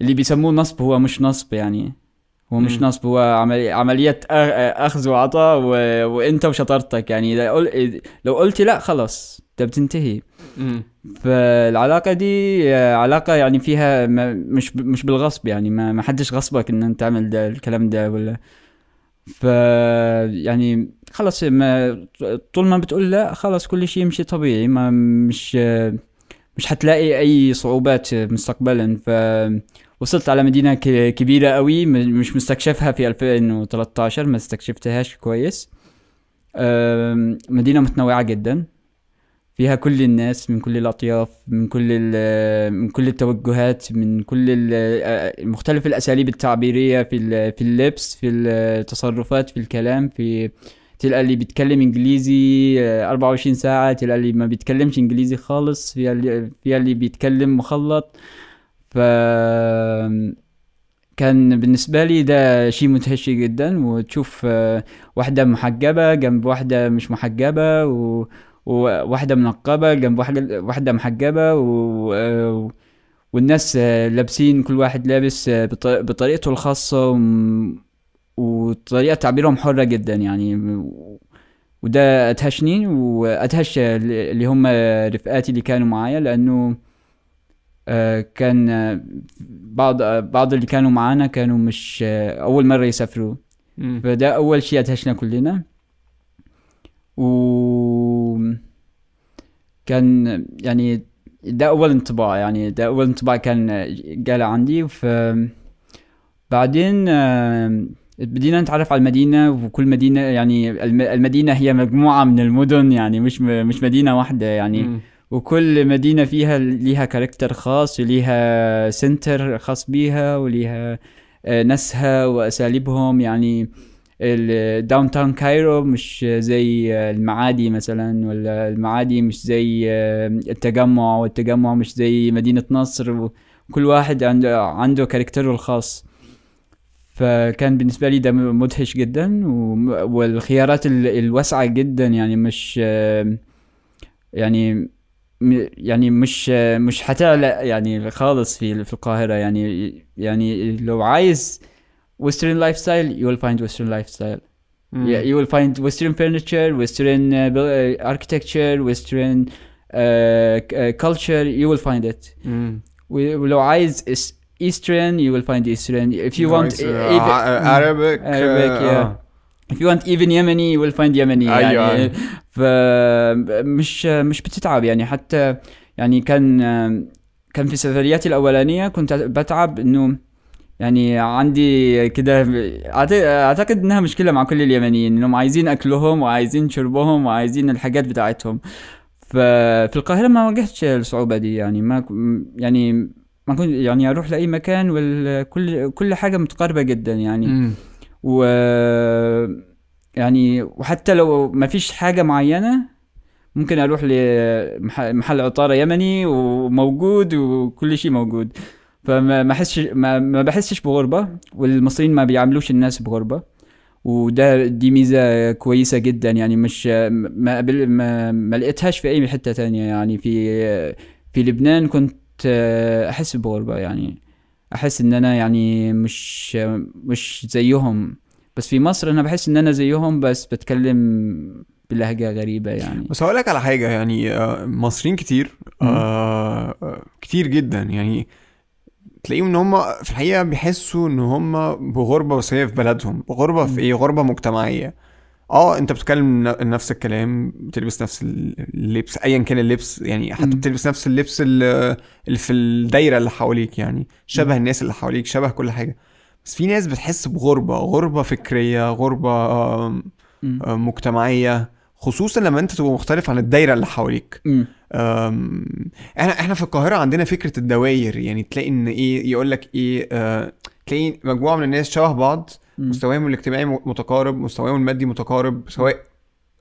اللي بيسموه نصب هو مش نصب يعني هو مش نصب هو عملي... عملية أخذ وعطاء و... وأنت وشطارتك يعني لو قلت لا خلاص أنت بتنتهي فالعلاقة دي علاقة يعني فيها مش مش بالغصب يعني ما حدش غصبك إن أنت تعمل ده الكلام ده ولا ف يعني خلص ما طول ما بتقول لا خلص كل شيء يمشي طبيعي ما مش مش حتلاقي اي صعوبات مستقبلا ف وصلت على مدينه كبيره قوي مش مستكشفها في 2013 ما استكشفتهاش كويس مدينه متنوعه جدا فيها كل الناس من كل الأطياف من كل من كل التوجهات من كل آه، مختلف الأساليب التعبيرية في في اللبس في التصرفات في الكلام في تلقى اللي بيتكلم إنجليزي 24 آه، ساعة تلقى اللي ما بيتكلمش إنجليزي خالص فيها اللي فيها اللي بيتكلم مخلط ف كان بالنسبة لي ده شيء مدهش جدا وتشوف آه، واحدة محجبة جنب واحدة مش محجبة و وواحدة منقبة جنب واحدة محجبة و... والناس لابسين كل واحد لابس بطريقته الخاصة و... وطريقة تعبيرهم حرة جدا يعني وده ادهشني وادهش اللي هم رفقاتي اللي كانوا معايا لانه آه، كان بعض بعض اللي كانوا معانا كانوا مش آه، اول مره يسافروا فده اول شيء ادهشنا كلنا و كان يعني ده أول انطباع يعني ده أول انطباع كان جاله عندي ف بعدين بدينا نتعرف على المدينة وكل مدينة يعني المدينة هي مجموعة من المدن يعني مش مش مدينة واحدة يعني م. وكل مدينة فيها ليها كاركتر خاص وليها سنتر خاص بيها وليها آه، ناسها وأساليبهم يعني الداون تاون كايرو مش زي المعادي مثلا ولا المعادي مش زي التجمع والتجمع مش زي مدينة نصر وكل واحد عنده عنده كاركتره الخاص فكان بالنسبة لي ده مدهش جدا والخيارات الواسعة جدا يعني مش يعني يعني مش مش هتعلق يعني خالص في في القاهرة يعني يعني لو عايز Western lifestyle, you will find Western lifestyle. Mm. Yeah, you will find Western furniture, Western uh, uh architecture, Western uh, uh, culture. You will find it. Mm. eyes is Eastern, you will find Eastern. If you no, want uh, uh, Arabic, Arabic, yeah. If you want even Yemeni, you will find Yemeni. أيوة. فمش مش بتتعب يعني حتى يعني كان كان في سفرياتي الأولانية كنت بتعب إنه يعني عندي كده اعتقد انها مشكله مع كل اليمنيين انهم عايزين اكلهم وعايزين شربهم وعايزين الحاجات بتاعتهم ففي القاهره ما واجهتش الصعوبه دي يعني ما يعني ما كنت يعني اروح لاي مكان وكل كل حاجه متقاربه جدا يعني و يعني وحتى لو ما فيش حاجه معينه ممكن اروح لمحل عطاره يمني وموجود وكل شيء موجود فما ما حسش ما, ما بحسش بغربه والمصريين ما بيعاملوش الناس بغربه وده دي ميزه كويسه جدا يعني مش ما قبل ما, ما لقيتهاش في اي حته تانية يعني في في لبنان كنت آه، احس بغربه يعني احس ان انا يعني مش مش زيهم بس في مصر انا بحس ان انا زيهم بس بتكلم بلهجه غريبه يعني بس هقول لك على حاجه يعني آه، مصريين كتير آه،, آه كتير جدا يعني تلاقيهم ان هم في الحقيقه بيحسوا ان هم بغربه بس هي في بلدهم غربه في ايه غربه مجتمعيه اه انت بتتكلم نفس الكلام بتلبس نفس اللبس ايا كان اللبس يعني حتى بتلبس نفس اللبس اللي في الدايره اللي حواليك يعني شبه الناس اللي حواليك شبه كل حاجه بس في ناس بتحس بغربه غربه فكريه غربه آه، آه، مجتمعيه خصوصا لما انت تبقى مختلف عن الدايره اللي حواليك احنا احنا في القاهره عندنا فكره الدواير يعني تلاقي ان ايه يقول لك ايه آه تلاقي مجموعه من الناس شبه بعض مستواهم الاجتماعي متقارب مستواهم المادي متقارب سواء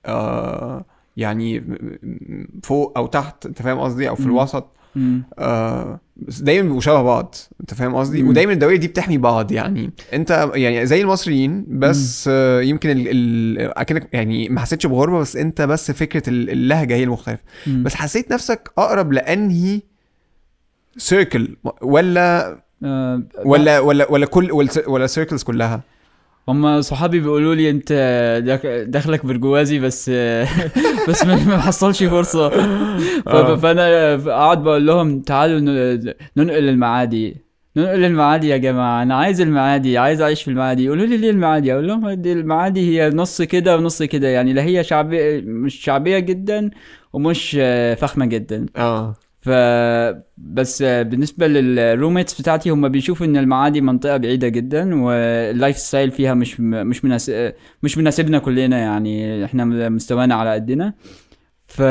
آه يعني فوق او تحت انت فاهم قصدي او في الوسط آه بس دايما بيبقوا شبه بعض انت فاهم قصدي ودايما الدوائر دي بتحمي بعض يعني انت يعني زي المصريين بس آه يمكن ال... ال... اكنك يعني ما حسيتش بغربه بس انت بس فكره اللهجه هي المختلفه بس حسيت نفسك اقرب لانهي سيركل ولا آه، ولا ولا ولا كل ولا سيركلز كلها هم صحابي بيقولوا لي انت دخلك برجوازي بس [laughs] بس ما حصلش فرصه [laughs] آه. فانا اقعد بقول لهم تعالوا ننقل المعادي ننقل المعادي يا جماعه انا عايز المعادي عايز اعيش في المعادي يقولوا لي ليه المعادي اقول لهم دي المعادي هي نص كده ونص كده يعني لا هي شعبيه مش شعبيه جدا ومش آه، فخمه جدا اه ف بس بالنسبه للروميتس بتاعتي هم بيشوفوا ان المعادي منطقه بعيده جدا واللايف ستايل فيها مش مش مناسب مش مناسبنا كلنا يعني احنا مستوانا على قدنا ف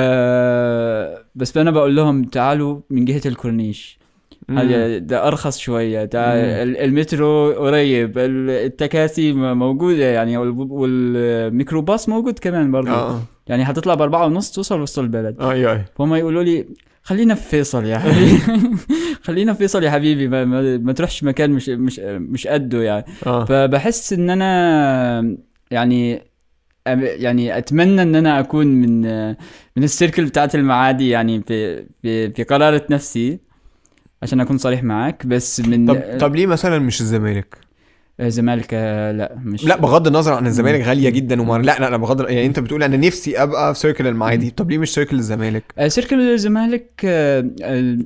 بس انا بقول لهم تعالوا من جهه الكورنيش ده ارخص شويه تعال المترو قريب التكاسي موجوده يعني والميكروباص موجود كمان برضه آه. يعني هتطلع باربعة ونص توصل وسط البلد آه، أيوة،, ايوه فهم يقولوا لي خلينا في فيصل يا حبيبي [laughs] خلينا في فيصل يا حبيبي ما, ما تروحش مكان مش مش مش قده يعني آه. فبحس ان انا يعني يعني اتمنى ان انا اكون من من السيركل بتاعت المعادي يعني في في, في قرارة نفسي عشان اكون صريح معاك بس من طب طب ليه مثلا مش الزمالك؟ الزمالك آه، آه، لا مش لا بغض النظر عن الزمالك غاليه جدا وما لا لا انا بغض يعني انت بتقول انا نفسي ابقى في سيركل المعادي طب ليه مش سيركل الزمالك؟ سيركل آه، الزمالك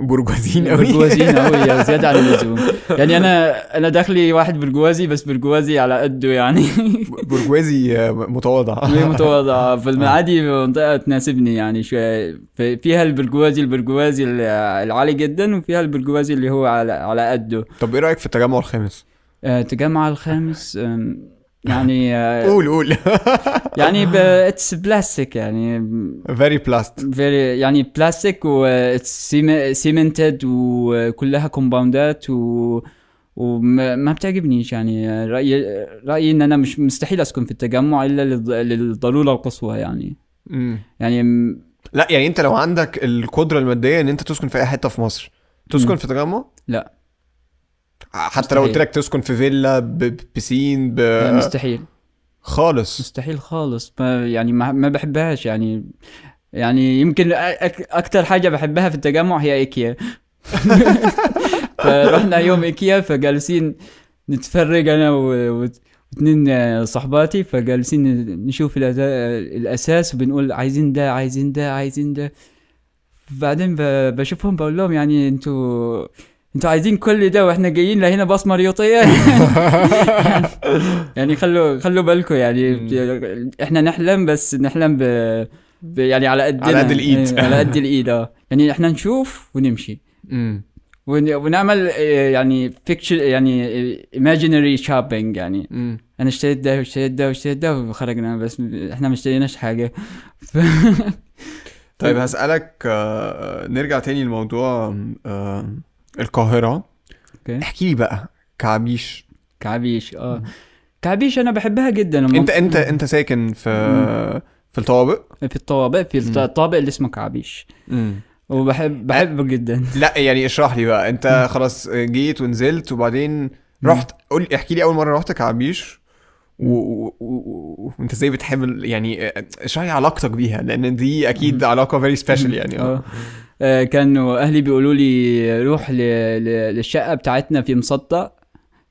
برجوازين برجوازيين قوي برجوازيين قوي [laughs] زياده عن اللزوم يعني انا انا داخلي واحد برجوازي بس برجوازي على قده يعني برجوازي متواضع متواضع [laughs] المعادي منطقه تناسبني يعني شويه فيها البرجوازي البرجوازي العالي جدا وفيها البرجوازي اللي هو على على قده طب ايه رايك في التجمع الخامس؟ آه، تجمع الخامس يعني آه، قول قول [laughs] يعني اتس بلاستيك يعني فيري بلاست فيري يعني بلاستيك و سيمنتد وكلها كومباوندات و وما بتعجبنيش يعني رايي رايي ان انا مش مستحيل اسكن في التجمع الا للضروره القصوى يعني مم. يعني لا يعني انت لو عندك القدره الماديه ان انت تسكن في اي حته في مصر تسكن مم. في تجمع لا حتى لو قلت لك تسكن في فيلا ببسين ب... مستحيل خالص مستحيل خالص ما يعني ما, ما بحبهاش يعني يعني يمكن اكثر اكتر حاجه بحبها في التجمع هي ايكيا [laughs] فرحنا يوم ايكيا فجالسين نتفرج انا و... اتنين صحباتي فجالسين نشوف الاساس وبنقول عايزين ده عايزين ده عايزين ده بعدين بشوفهم بقول لهم يعني انتوا انتوا عايزين كل ده واحنا جايين لهنا باص مريوطيه يعني, [laughs] يعني خلوا خلوا بالكم يعني احنا نحلم بس نحلم ب يعني على قد على قد الايد إيه، على قد الايد اه يعني احنا نشوف ونمشي ونعمل آه، يعني فيكتشر يعني ايماجينري آه، شوبينج يعني انا اشتريت ده واشتريت ده واشتريت ده وخرجنا بس احنا ما اشتريناش حاجه ف... طيب هسالك آه، نرجع تاني لموضوع القاهره اوكي احكي لي بقى كعبيش كعبيش اه كعبيش انا بحبها جدا لما انت انت انت ساكن في مم. في الطوابق في الطوابق في الطابق اللي اسمه كعبيش مم. وبحب بحبه جدا [laughs] لا يعني اشرح لي بقى انت خلاص جيت ونزلت وبعدين رحت قول احكي لي اول مره رحت كعبيش وانت ازاي بتحب يعني آه، اشرح لي علاقتك بيها لان دي اكيد علاقه فيري سبيشال يعني اه آه، كانوا اهلي بيقولوا لي روح للشقه بتاعتنا في مسطة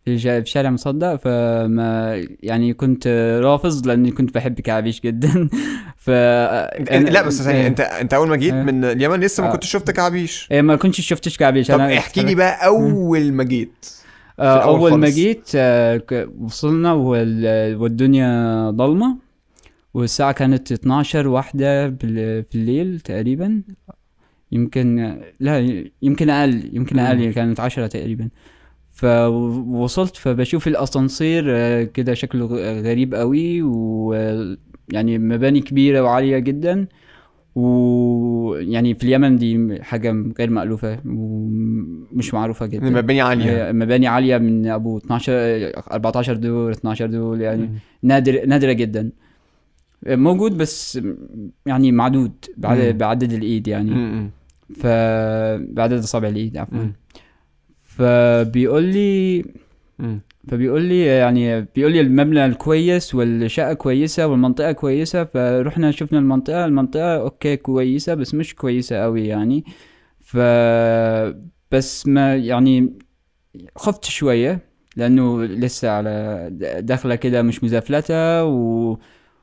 في شارع مصدق فما يعني كنت رافض لاني كنت بحب كعبيش جدا [laughs] ف لا بس ثانيه إيه. انت انت اول ما جيت إيه. من اليمن لسه ما آه. كنتش شفت كعبيش ايه ما كنتش شفتش كعبيش طب احكي لي بقى اول ما جيت آه، اول ما جيت وصلنا والدنيا ضلمه والساعه كانت 12 واحدة في الليل تقريبا يمكن لا يمكن اقل يمكن اقل كانت عشرة تقريبا فوصلت فبشوف الاسانسير آه، كده شكله غريب قوي ويعني مباني كبيره وعاليه جدا ويعني في اليمن دي حاجه غير مألوفه ومش معروفه جدا يعني مباني عاليه آه، مباني عاليه من ابو 12 14 دور 12 دور يعني نادر نادره جدا موجود بس يعني معدود بعدد الايد يعني عدد اصابع الايد عفوا فبيقول لي فبيقول لي يعني بيقول لي المبنى الكويس والشقه كويسه والمنطقه كويسه فرحنا شفنا المنطقه المنطقه اوكي كويسه بس مش كويسه قوي يعني ف بس ما يعني خفت شويه لانه لسه على داخله كده مش مزفلته و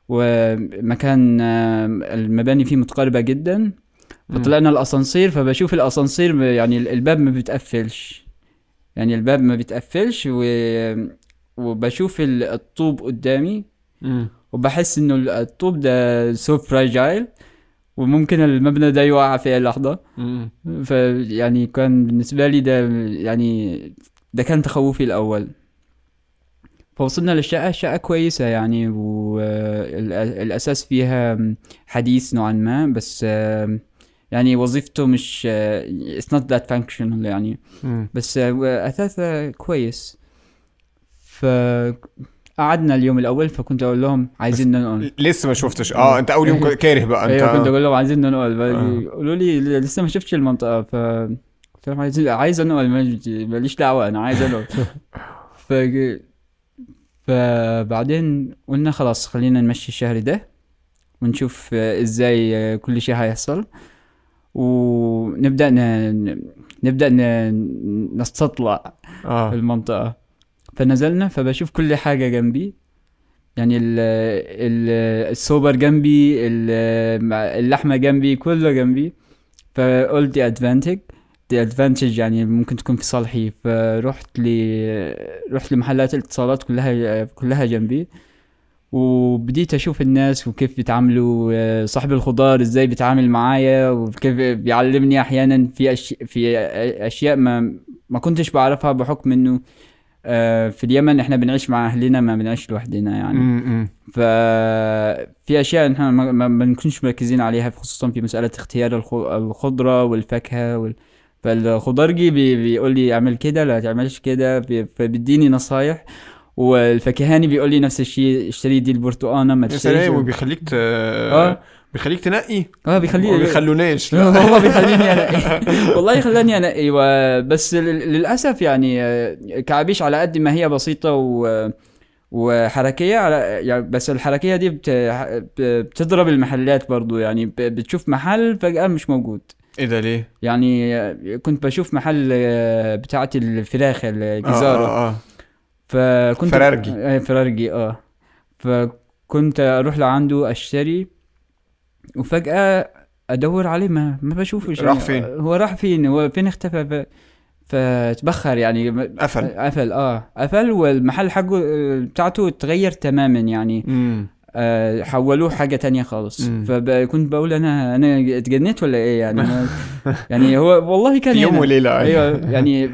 ومكان المباني فيه متقاربه جدا فطلعنا الاسانسير فبشوف الاسانسير يعني الباب ما بيتقفلش يعني الباب ما بيتقفلش و... وبشوف الطوب قدامي م. وبحس انه الطوب ده سو فراجايل وممكن المبنى ده يقع في اي لحظه فيعني كان بالنسبه لي ده يعني ده كان تخوفي الاول فوصلنا للشقه شقه كويسه يعني والاساس فيها حديث نوعا ما بس يعني وظيفته مش اتس نوت ذات فانكشنال يعني م. بس آه، اثاثه كويس فقعدنا اليوم الاول فكنت اقول لهم عايزين ننقل لسه ما شفتش اه انت اول يوم [laughs] كاره بقى أيوة، انت كنت اقول لهم عايزين ننقل آه. قالوا لي لسه ما شفتش المنطقه ف قلت لهم عايزين عايز انقل ماليش دعوه انا عايز انقل [laughs] ف فبعدين قلنا خلاص خلينا نمشي الشهر ده ونشوف آه، ازاي كل شيء هيحصل ونبدا ن... نبدا ن... نستطلع آه. المنطقه فنزلنا فبشوف كل حاجه جنبي يعني ال ال السوبر جنبي اللحمه جنبي كله جنبي فقلت ادفانتج دي ادفانتج يعني ممكن تكون في صالحي فرحت ل رحت لمحلات الاتصالات كلها كلها جنبي وبديت اشوف الناس وكيف بيتعاملوا آه، صاحب الخضار ازاي بيتعامل معايا وكيف بيعلمني احيانا في أش... في اشياء ما ما كنتش بعرفها بحكم انه آه، في اليمن احنا بنعيش مع اهلنا ما بنعيش لوحدنا يعني ففي اشياء احنا ما بنكونش مركزين عليها خصوصا في مساله اختيار الخضره والفاكهه وال... فالخضرجي بي... بيقول لي اعمل كده لا تعملش كده فبيديني نصايح والفكهاني بيقول لي نفس الشيء اشتري دي البرتقانه ما تشتريش وبيخليك ت... اه بيخليك تنقي اه بيخليني ما بيخلوناش هو آه، [laughs] بيخليني انقي والله خلاني انقي بس للاسف يعني آه، كعبيش على قد ما هي بسيطه و وحركيه على يعني بس الحركيه دي بت... بتضرب المحلات برضو يعني بتشوف محل فجاه مش موجود ايه ده ليه؟ يعني آه، كنت بشوف محل بتاعت الفراخ الجزاره آه آه آه. فكنت فرارجي اي آه، فرارجي اه فكنت اروح لعنده اشتري وفجأة ادور عليه ما ما بشوفه راح فين؟ هو راح فين؟ هو فين اختفى؟ ف... فتبخر يعني قفل قفل اه قفل والمحل حقه آه، بتاعته اتغير تماما يعني آه حولوه حاجه تانية خالص مم. فكنت بقول انا انا اتجنيت ولا ايه يعني [laughs] يعني هو والله كان في يوم وليله ايوه يعني [laughs]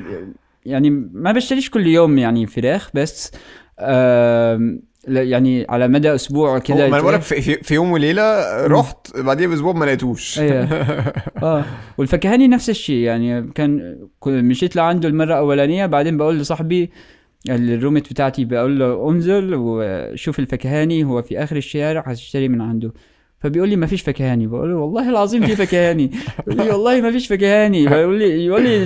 يعني ما بشتريش كل يوم يعني فراخ بس آه يعني على مدى اسبوع كده ما انا بقولك في يوم وليله رحت بعديها باسبوع ما لقيتوش ايوه [laughs] اه والفكهاني نفس الشيء يعني كان مشيت لعنده المره الاولانيه بعدين بقول لصاحبي الرومت بتاعتي بقول له انزل وشوف الفكهاني هو في اخر الشارع هتشتري من عنده فبيقول لي ما فيش فكهاني بقول له والله العظيم في فكهاني يقول لي والله ما فيش فكهاني بيقول لي يقول لي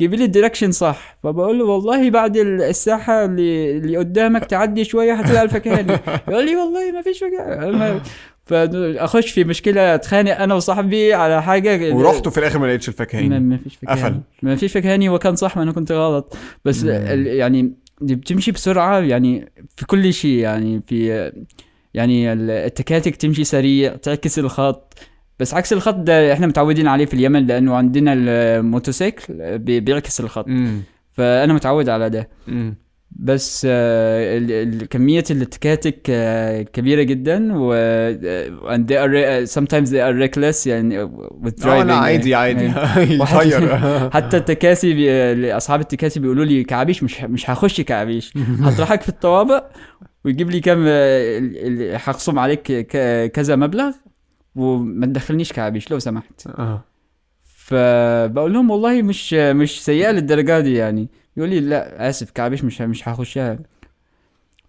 جيب لي الدايركشن صح فبقول له والله بعد الساحه اللي قدامك تعدي شويه هتلاقي الفكهاني يقول لي والله ما فيش فكهاني فاخش في مشكله اتخانق انا وصاحبي على حاجه ورحت في الاخر ما لقيتش الفكهاني ما فيش فكهاني قفل ما فيش فكهاني وكان صح ما انا كنت غلط بس يعني دي بتمشي بسرعه يعني في كل شيء يعني في يعني التكاتك تمشي سريع تعكس الخط بس عكس الخط ده احنا متعودين عليه في اليمن لانه عندنا الموتوسيكل بيعكس الخط مم. فانا متعود على ده مم. بس آه، كمية التكاتك آه، كبيرة جدا و آه، and they are sometimes they are reckless يعني with driving لا عادي يعني عادي [laughs] [laughs] يطير [laughs] حتى التكاسي اصحاب التكاسي بيقولوا لي كعبيش مش مش هخش كعبيش هطرحك في الطوابق ويجيب لي كم آه، هخصم عليك كذا مبلغ وما تدخلنيش كعبيش لو سمحت اه فبقول لهم والله مش مش سيئه للدرجه دي يعني يقول لي لا اسف كعبيش مش مش هخشها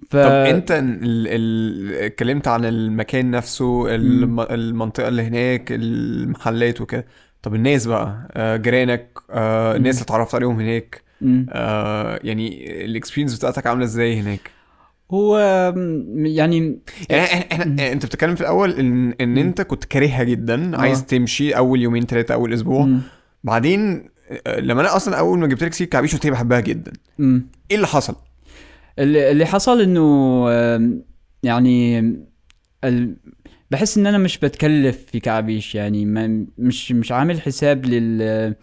ف... طب انت ال... ال... اتكلمت عن المكان نفسه الم... المنطقه اللي هناك المحلات وكده طب الناس بقى آه، جيرانك آه، الناس اللي اتعرفت عليهم هناك يعني الاكسبيرينس بتاعتك عامله ازاي هناك هو يعني يعني احنا انت بتتكلم في الاول ان ان انت كنت كارهها جدا عايز آه. تمشي اول يومين ثلاثه اول اسبوع م. بعدين آه، لما انا اصلا اول ما جبت لك سيرة كعبيش قلت بحبها جدا م. ايه اللي حصل اللي حصل انه يعني بحس ان انا مش بتكلف في كعبيش يعني ما مش مش عامل حساب لل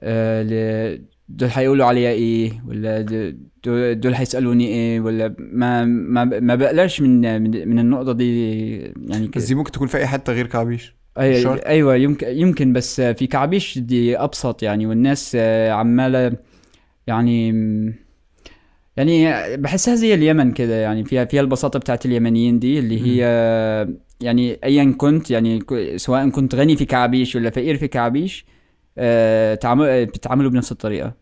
آه، دول حيقولوا عليا ايه ولا دول, دول حيسالوني ايه ولا ما ما ما بقلقش من من النقطه دي يعني بس دي ممكن تكون في اي حته غير كعبيش أيوة, ايوه يمكن يمكن بس في كعبيش دي ابسط يعني والناس عماله يعني يعني بحسها زي اليمن كده يعني فيها فيها البساطه بتاعت اليمنيين دي اللي هي يعني ايا كنت يعني سواء كنت غني في كعبيش ولا فقير في كعبيش بتعاملوا آه، آه، بتتعاملوا بنفس الطريقه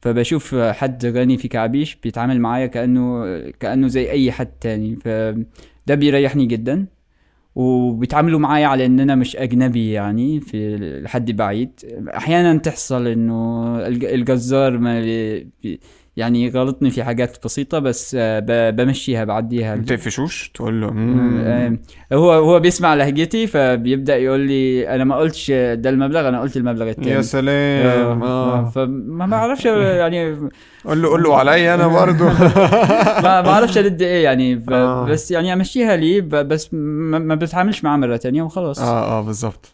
فبشوف حد غني في كعبيش بيتعامل معايا كانه كانه زي اي حد تاني فده بيريحني جدا وبيتعاملوا معايا على ان انا مش اجنبي يعني في لحد بعيد احيانا تحصل انه الجزار ما بي يعني غلطني في حاجات بسيطه بس آه، بمشيها بعديها ما تقفشوش تقول له آه، هو هو بيسمع لهجتي فبيبدا يقول لي انا ما قلتش ده المبلغ انا قلت المبلغ التاني يا سلام آه. فما آه. بعرفش [laughs] يعني قول له قول له عليا انا برضه [laughs] ما بعرفش ارد ايه يعني بس يعني امشيها لي بس ما بتعاملش معاه مره تانية وخلاص اه اه بالظبط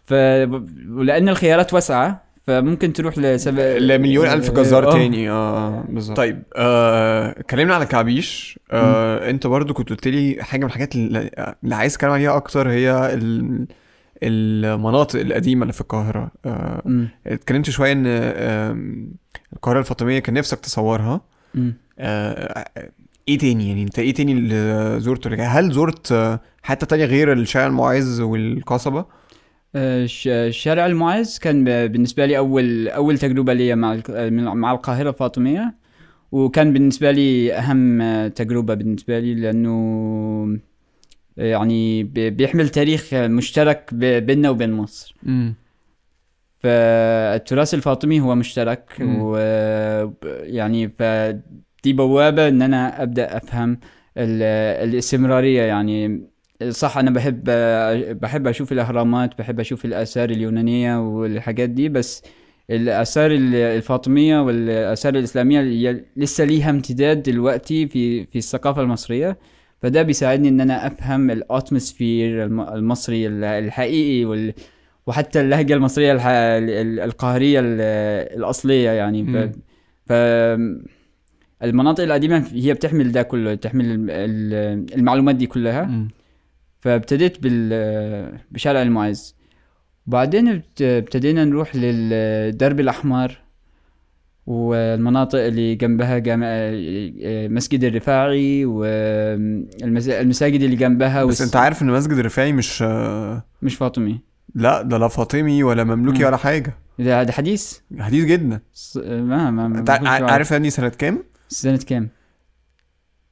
ولان الخيارات واسعه فممكن تروح لسبع لمليون الف آه، جزار أوه. تاني آه،, اه بالظبط طيب آه على كعبيش آه انت برضو كنت قلت لي حاجه من الحاجات اللي عايز اتكلم عليها اكتر هي المناطق القديمه اللي في القاهره آه اتكلمت شويه ان آه القاهره الفاطميه كان نفسك تصورها آه ايه تاني يعني انت ايه تاني اللي زرته هل زرت حته تانية غير الشارع المعز والقصبه آه، شارع المعز كان بالنسبه لي اول اول تجربه لي مع آه، مع القاهره الفاطميه وكان بالنسبه لي اهم آه، تجربه بالنسبه لي لانه يعني بيحمل تاريخ مشترك بيننا وبين مصر م. فالتراث الفاطمي هو مشترك ويعني فدي بوابه ان انا ابدا افهم الاستمراريه يعني صح انا بحب بحب اشوف الاهرامات بحب اشوف الاثار اليونانيه والحاجات دي بس الاثار الفاطميه والاثار الاسلاميه لسه ليها امتداد دلوقتي في في الثقافه المصريه فده بيساعدني ان انا افهم الاتموسفير المصري الحقيقي وال وحتى اللهجه المصريه الح... القاهريه الاصليه يعني ف... ف... المناطق القديمه هي بتحمل ده كله بتحمل المعلومات دي كلها م. فابتديت بال بشارع المعز وبعدين ابتدينا نروح للدرب الأحمر والمناطق اللي جنبها جامع مسجد الرفاعي والمساجد اللي جنبها بس والس... انت عارف ان مسجد الرفاعي مش مش فاطمي لا ده لا فاطمي ولا مملوكي م. ولا حاجه ده ده حديث حديث جدا ما ما, ما عارف اني سنه كام؟ سنه كام؟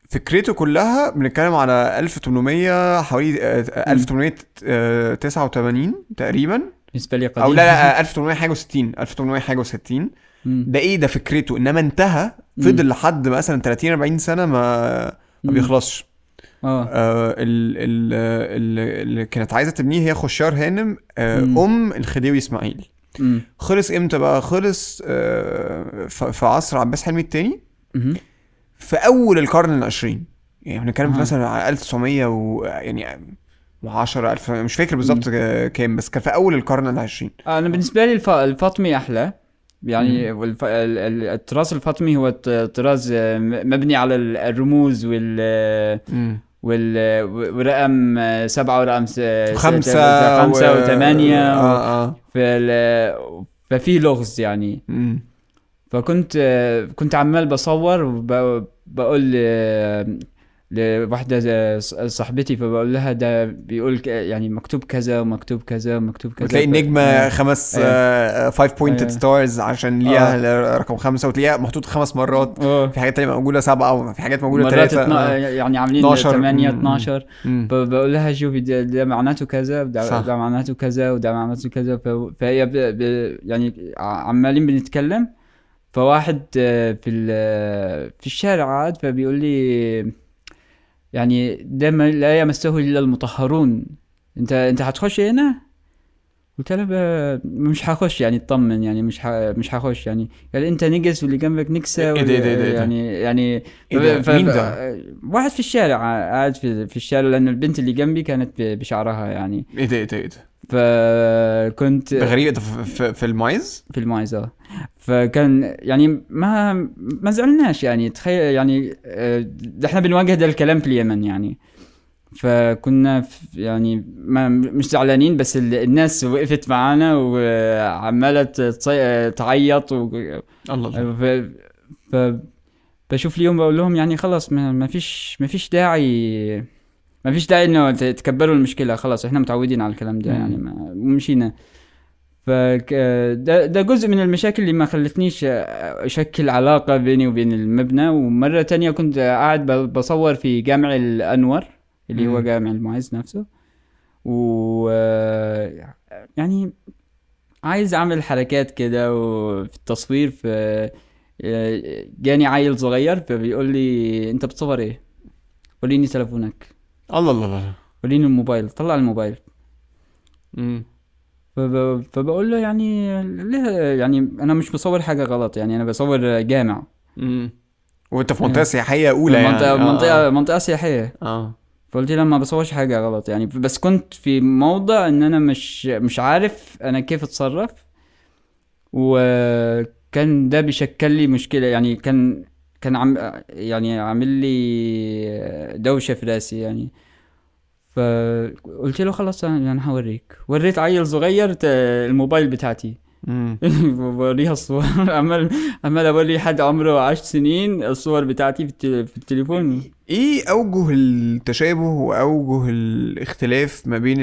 فكرته كلها بنتكلم على 1800 حوالي 1889 آه، آه، آه، تقريبا بالنسبه لي قديم او لا لا 1800 حاجه و60 1800 حاجه و60 ده ايه ده فكرته انما انتهى فضل لحد مثلا 30 40 سنه ما ما بيخلصش اه, آه اللي كانت عايزه تبنيه هي خشار هانم آه ام الخديوي اسماعيل خلص امتى بقى خلص آه في عصر عباس حلمي الثاني في اول القرن العشرين يعني احنا بنتكلم مثلا على 1900 و يعني و10 1000 مش فاكر بالظبط كام بس كان في اول القرن العشرين انا بالنسبه لي الف... الفاطمي احلى يعني والف... الطراز الفاطمي هو طراز آه، مبني على الرموز وال مم. وال ورقم آه، سبعة ورقم آه، خمسة خمسة وثمانية و... آه آه. ففي لغز يعني مم. فكنت كنت عمال بصور وبقول لواحدة صاحبتي فبقول لها ده بيقول يعني مكتوب كذا ومكتوب كذا ومكتوب كذا وتلاقي النجمة آه خمس آه فايف بوينتد ستارز عشان ليها آه رقم خمسة وتلاقيها محطوط خمس مرات آه في حاجات تانية موجودة سبعة في حاجات موجودة ثلاثة اتنا... آه. يعني عاملين 12 8 12 فبقول لها شوفي ده, ده معناته كذا ده, معناته كذا وده معناته كذا فهي ب... ب... يعني عمالين بنتكلم فواحد آه، في آه، في الشارع عاد فبيقول لي يعني دم لا يمسه الا المطهرون انت انت هتخش هنا قلت له مش هخش يعني اطمن يعني مش مش هخش يعني قال انت نجس واللي جنبك نكسه إيه إيه, إيه, إيه يعني يعني إيه ف... مين ده؟ آه، واحد في الشارع قاعد في, في الشارع لان البنت اللي جنبي كانت بشعرها يعني ايه ده ايه ده ايه ده فكنت غريب في, في المايز؟ في المايز اه فكان يعني ما ما زعلناش يعني تخيل يعني آه، احنا بنواجه ده الكلام في اليمن يعني فكنا يعني ما مش زعلانين بس الناس وقفت معانا وعماله تعيط و... الله ف... ف... بشوف اليوم بقول لهم يعني خلاص ما... ما فيش ما فيش داعي ما فيش داعي انه تكبروا المشكله خلاص احنا متعودين على الكلام ده يعني ما مشينا فده ده جزء من المشاكل اللي ما خلتنيش اشكل علاقه بيني وبين المبنى ومره تانية كنت قاعد بصور في جامع الانور اللي هو جامع المعز نفسه و يعني عايز اعمل حركات كده وفي التصوير ف جاني عيل صغير فبيقول لي انت بتصور ايه؟ وريني تلفونك الله الله الله وريني الموبايل طلع الموبايل امم فبقول له يعني ليه يعني انا مش بصور حاجه غلط يعني انا بصور جامع امم وانت في يعني منطقه سياحيه اولى يعني منطقه آه. منطقه آه. منطقه سياحيه اه فقلت لما ما بصورش حاجه غلط يعني بس كنت في موضع ان انا مش مش عارف انا كيف اتصرف وكان ده بيشكل لي مشكله يعني كان كان عم يعني عامل لي دوشه في راسي يعني فقلت له خلاص انا هوريك وريت عيل صغير آه، الموبايل بتاعتي [laughs] بوريها الصور [laughs] عمال عمال اوري حد عمره 10 سنين الصور بتاعتي في التليفون إيه،, ايه اوجه التشابه واوجه الاختلاف ما بين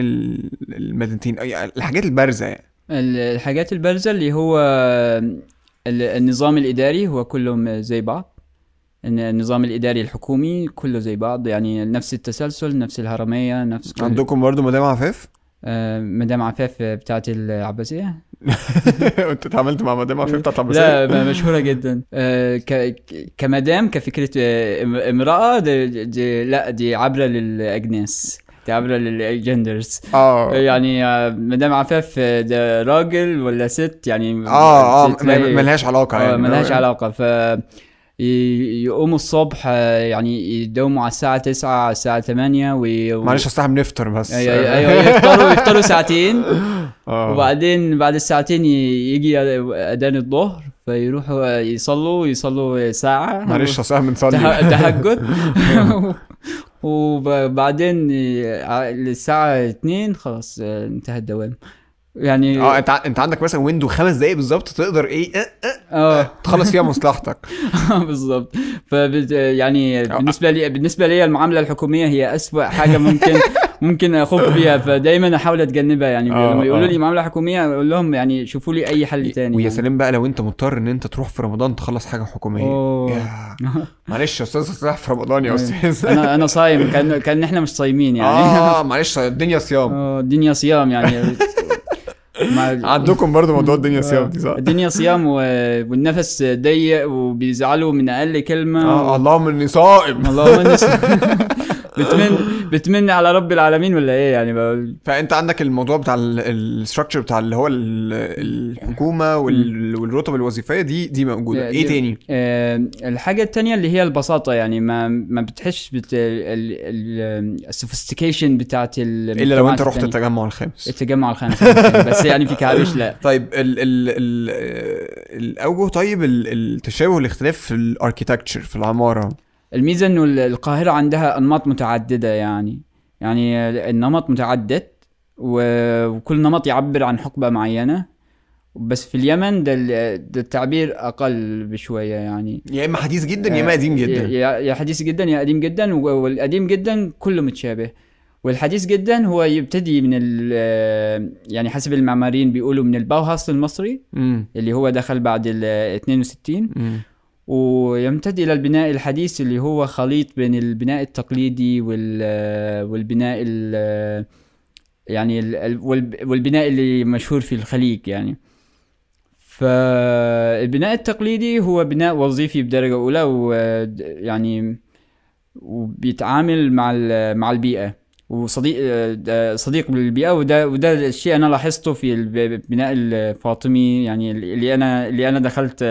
المدينتين الحاجات البارزه يعني الحاجات البارزه اللي هو النظام الاداري هو كلهم زي بعض النظام الاداري الحكومي كله زي بعض يعني نفس التسلسل نفس الهرميه نفس كل... عندكم برضه مدام عفاف آه، مدام عفاف بتاعت العباسيه [laughs] انت اتعاملت مع مدام عفاف بتاعت العباسيه لا مشهوره جدا آه، ك... كمدام كفكره آه، امراه دي... دي... لا دي عبره للاجناس دي عابره للجندرز اه يعني مدام عفاف ده راجل ولا ست يعني اه اه ملهاش علاقه يعني ملهاش علاقه ف يقوموا الصبح آه، يعني يداوموا على الساعة 9 على الساعة 8 و... معلش اصل احنا بنفطر بس ايوه ايوه يفطروا يفطروا ساعتين [laughs] آه. وبعدين بعد الساعتين يجي اذان الظهر فيروحوا آه، يصلوا يصلوا ساعة معلش اصل احنا بنصلي تهجد وبعدين الساعة 2 خلاص انتهى الدوام يعني اه انت انت عندك مثلا ويندو خمس دقايق بالظبط تقدر ايه اه, اه, اه, اه. تخلص فيها مصلحتك [laughs] آه، بالظبط ف يعني اه. بالنسبه لي بالنسبه لي المعامله الحكوميه هي اسوأ حاجه ممكن [laughs] ممكن اخوض بيها [laughs] فدايما احاول اتجنبها يعني لما يقولوا لي معامله حكوميه اقول لهم يعني شوفوا لي اي حل تاني ويا يعني. سلام بقى لو انت مضطر ان انت تروح في رمضان تخلص حاجه حكوميه معلش يا استاذ صلاح في رمضان يا أيوه. استاذ انا انا صايم كان كان احنا مش صايمين يعني اه معلش الدنيا صيام اه الدنيا صيام يعني [laughs] عندكم برضو موضوع الدنيا آه. صيام دي صح؟ الدنيا صيام و... والنفس ضيق وبيزعلوا من اقل كلمه اه اللهم اني صائم اللهم اني صائم [laughs] بتمن بتمن على رب العالمين ولا ايه يعني ب... فانت عندك الموضوع بتاع الستراكشر بتاع اللي هو الحكومه والرتب الوظيفيه دي دي موجوده ايه تاني آه الحاجه التانية اللي هي البساطه يعني ما ما بتحسش بت... السوفيستيكيشن بتاعت الا لو انت رحت التجمع الخامس التجمع الخامس [laughs] بس يعني في كعبش لا طيب ال ال ال الاوجه طيب التشابه والاختلاف في الاركيتكتشر في العماره الميزه انه القاهره عندها انماط متعدده يعني يعني النمط متعدد وكل نمط يعبر عن حقبه معينه بس في اليمن ده, التعبير اقل بشويه يعني يا اما حديث جدا يا اما آه، قديم جدا يا حديث جدا يا قديم جدا والقديم جدا كله متشابه والحديث جدا هو يبتدي من آه، يعني حسب المعماريين بيقولوا من الباوهاوس المصري م. اللي هو دخل بعد ال 62 م. ويمتد إلى البناء الحديث اللي هو خليط بين البناء التقليدي والبناء ال يعني والبناء اللي مشهور في الخليج يعني فالبناء التقليدي هو بناء وظيفي بدرجة أولى ويعني وبيتعامل مع مع البيئة وصديق صديق للبيئة وده وده الشيء أنا لاحظته في البناء الفاطمي يعني اللي أنا اللي أنا دخلت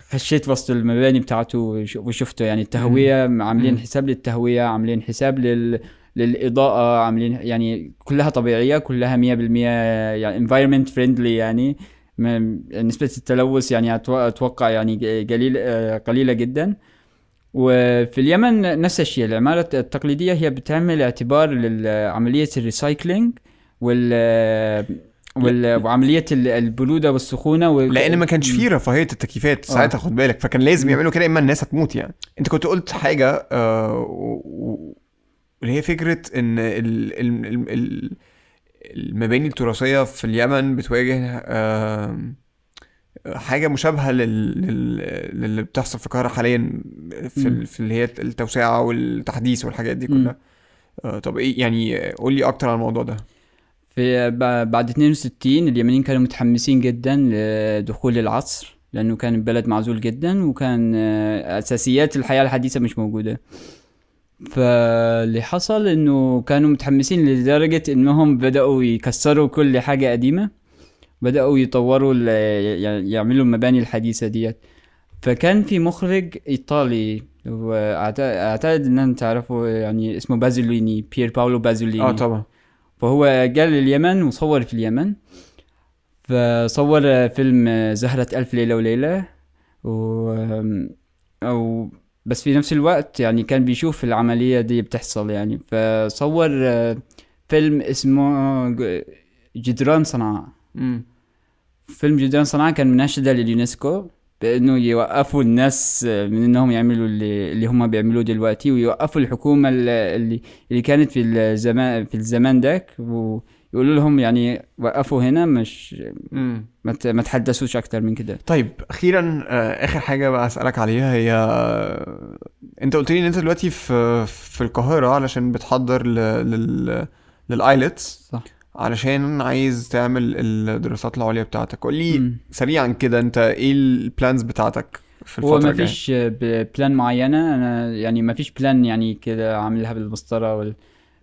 خشيت وسط المباني بتاعته وشفته يعني التهويه عاملين حساب للتهويه عاملين حساب لل للاضاءه عاملين يعني كلها طبيعيه كلها 100% يعني انفايرمنت فريندلي يعني نسبه التلوث يعني اتوقع يعني قليل آه، قليله جدا وفي اليمن نفس الشيء العمارة التقليدية هي بتعمل اعتبار لعملية الريسايكلينج وال وعمليه البروده والسخونه و... لان ما كانش فيه رفاهيه التكييفات آه. ساعتها خد بالك فكان لازم يعملوا كده اما الناس هتموت يعني انت كنت قلت حاجه آه و... اللي هي فكره ان ال... ال... ال... ال... المباني التراثيه في اليمن بتواجه آه حاجه مشابهه لل... لل... للي بتحصل في القاهره حاليا في, ال... في اللي هي التوسعه والتحديث والحاجات دي كلها آه طب ايه يعني قول لي اكتر عن الموضوع ده في بعد 62 اليمنيين كانوا متحمسين جدا لدخول العصر لانه كان البلد معزول جدا وكان آه، اساسيات الحياه الحديثه مش موجوده فاللي حصل انه كانوا متحمسين لدرجه انهم بداوا يكسروا كل حاجه قديمه بداوا يطوروا يعملوا المباني الحديثه ديت فكان في مخرج ايطالي اعتقد ان انت تعرفه يعني اسمه بازوليني بير باولو بازوليني اه طبعا فهو قال لليمن وصور في اليمن فصور فيلم زهرة ألف ليلة وليلة و أو بس في نفس الوقت يعني كان بيشوف العملية دي بتحصل يعني فصور فيلم اسمه جدران صنعاء فيلم جدران صنعاء كان مناشدة لليونسكو بانه يوقفوا الناس آه، من انهم يعملوا اللي, اللي هم بيعملوه دلوقتي ويوقفوا الحكومه اللي اللي كانت في الزمان في الزمان داك ويقولوا لهم يعني وقفوا هنا مش ما ما تحدثوش اكتر من كده طيب اخيرا آه، اخر حاجه بقى اسالك عليها هي آه، انت قلت لي ان انت دلوقتي في في القاهره علشان بتحضر لل للايلتس صح علشان عايز تعمل الدراسات العليا بتاعتك قول لي سريعا كده انت ايه البلانز بتاعتك في الفترة هو فيش بلان معينة أنا يعني فيش بلان يعني كده عاملها بالمسطرة وال...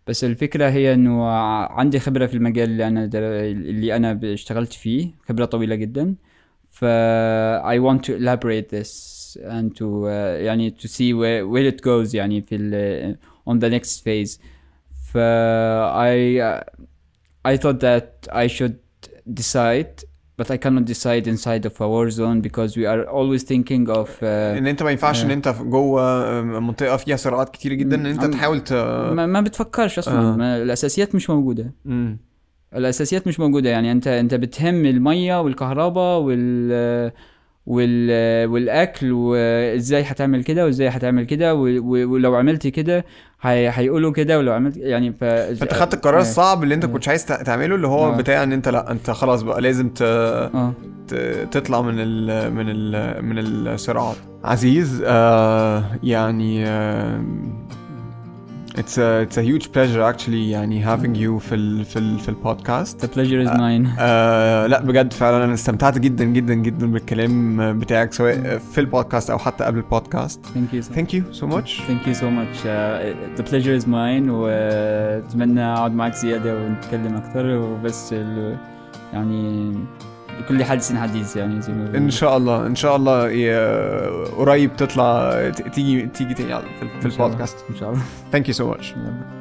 بس الفكرة هي إنه عندي خبرة في المجال اللي أنا در... اللي أنا اشتغلت فيه خبرة طويلة جدا ف I want to elaborate this and to uh, يعني to see where, where it goes يعني في ال... on the next phase ف I I thought that I should decide but I cannot decide inside of a war zone because we are always thinking of uh, ان انت ما ينفعش uh, ان انت جوه آه، منطقه فيها صراعات كتير جدا ان انت تحاول ت... ما, ما بتفكرش اصلا uh. ما الاساسيات مش موجوده mm. الاساسيات مش موجوده يعني انت انت بتهم الميه والكهرباء وال وال والاكل وازاي هتعمل كده وازاي هتعمل كده ولو عملت كده هي... هيقولوا كده ولو عملت يعني ف فانت خدت القرار آه. الصعب اللي انت آه. كنتش عايز تعمله اللي هو آه. بتاع ان انت لا انت خلاص بقى لازم ت... آه. ت... تطلع من ال... من ال... من الصراعات عزيز آه يعني آه It's a it's a huge pleasure actually يعني having you في ال في ال في البودكاست. The pleasure is uh, mine. Uh, uh, لا بجد فعلا انا استمتعت جدا جدا جدا بالكلام بتاعك سواء في البودكاست او حتى قبل البودكاست. Thank you so Thank you so much. Thank you so much. Uh, the pleasure is mine واتمنى اقعد معاك زياده ونتكلم اكتر وبس يعني بكل حادث حديث يعني زي ما ان شاء الله ان شاء الله إيه، قريب تطلع تيجي تيجي تاني في البودكاست ان شاء الله ثانك يو سو ماتش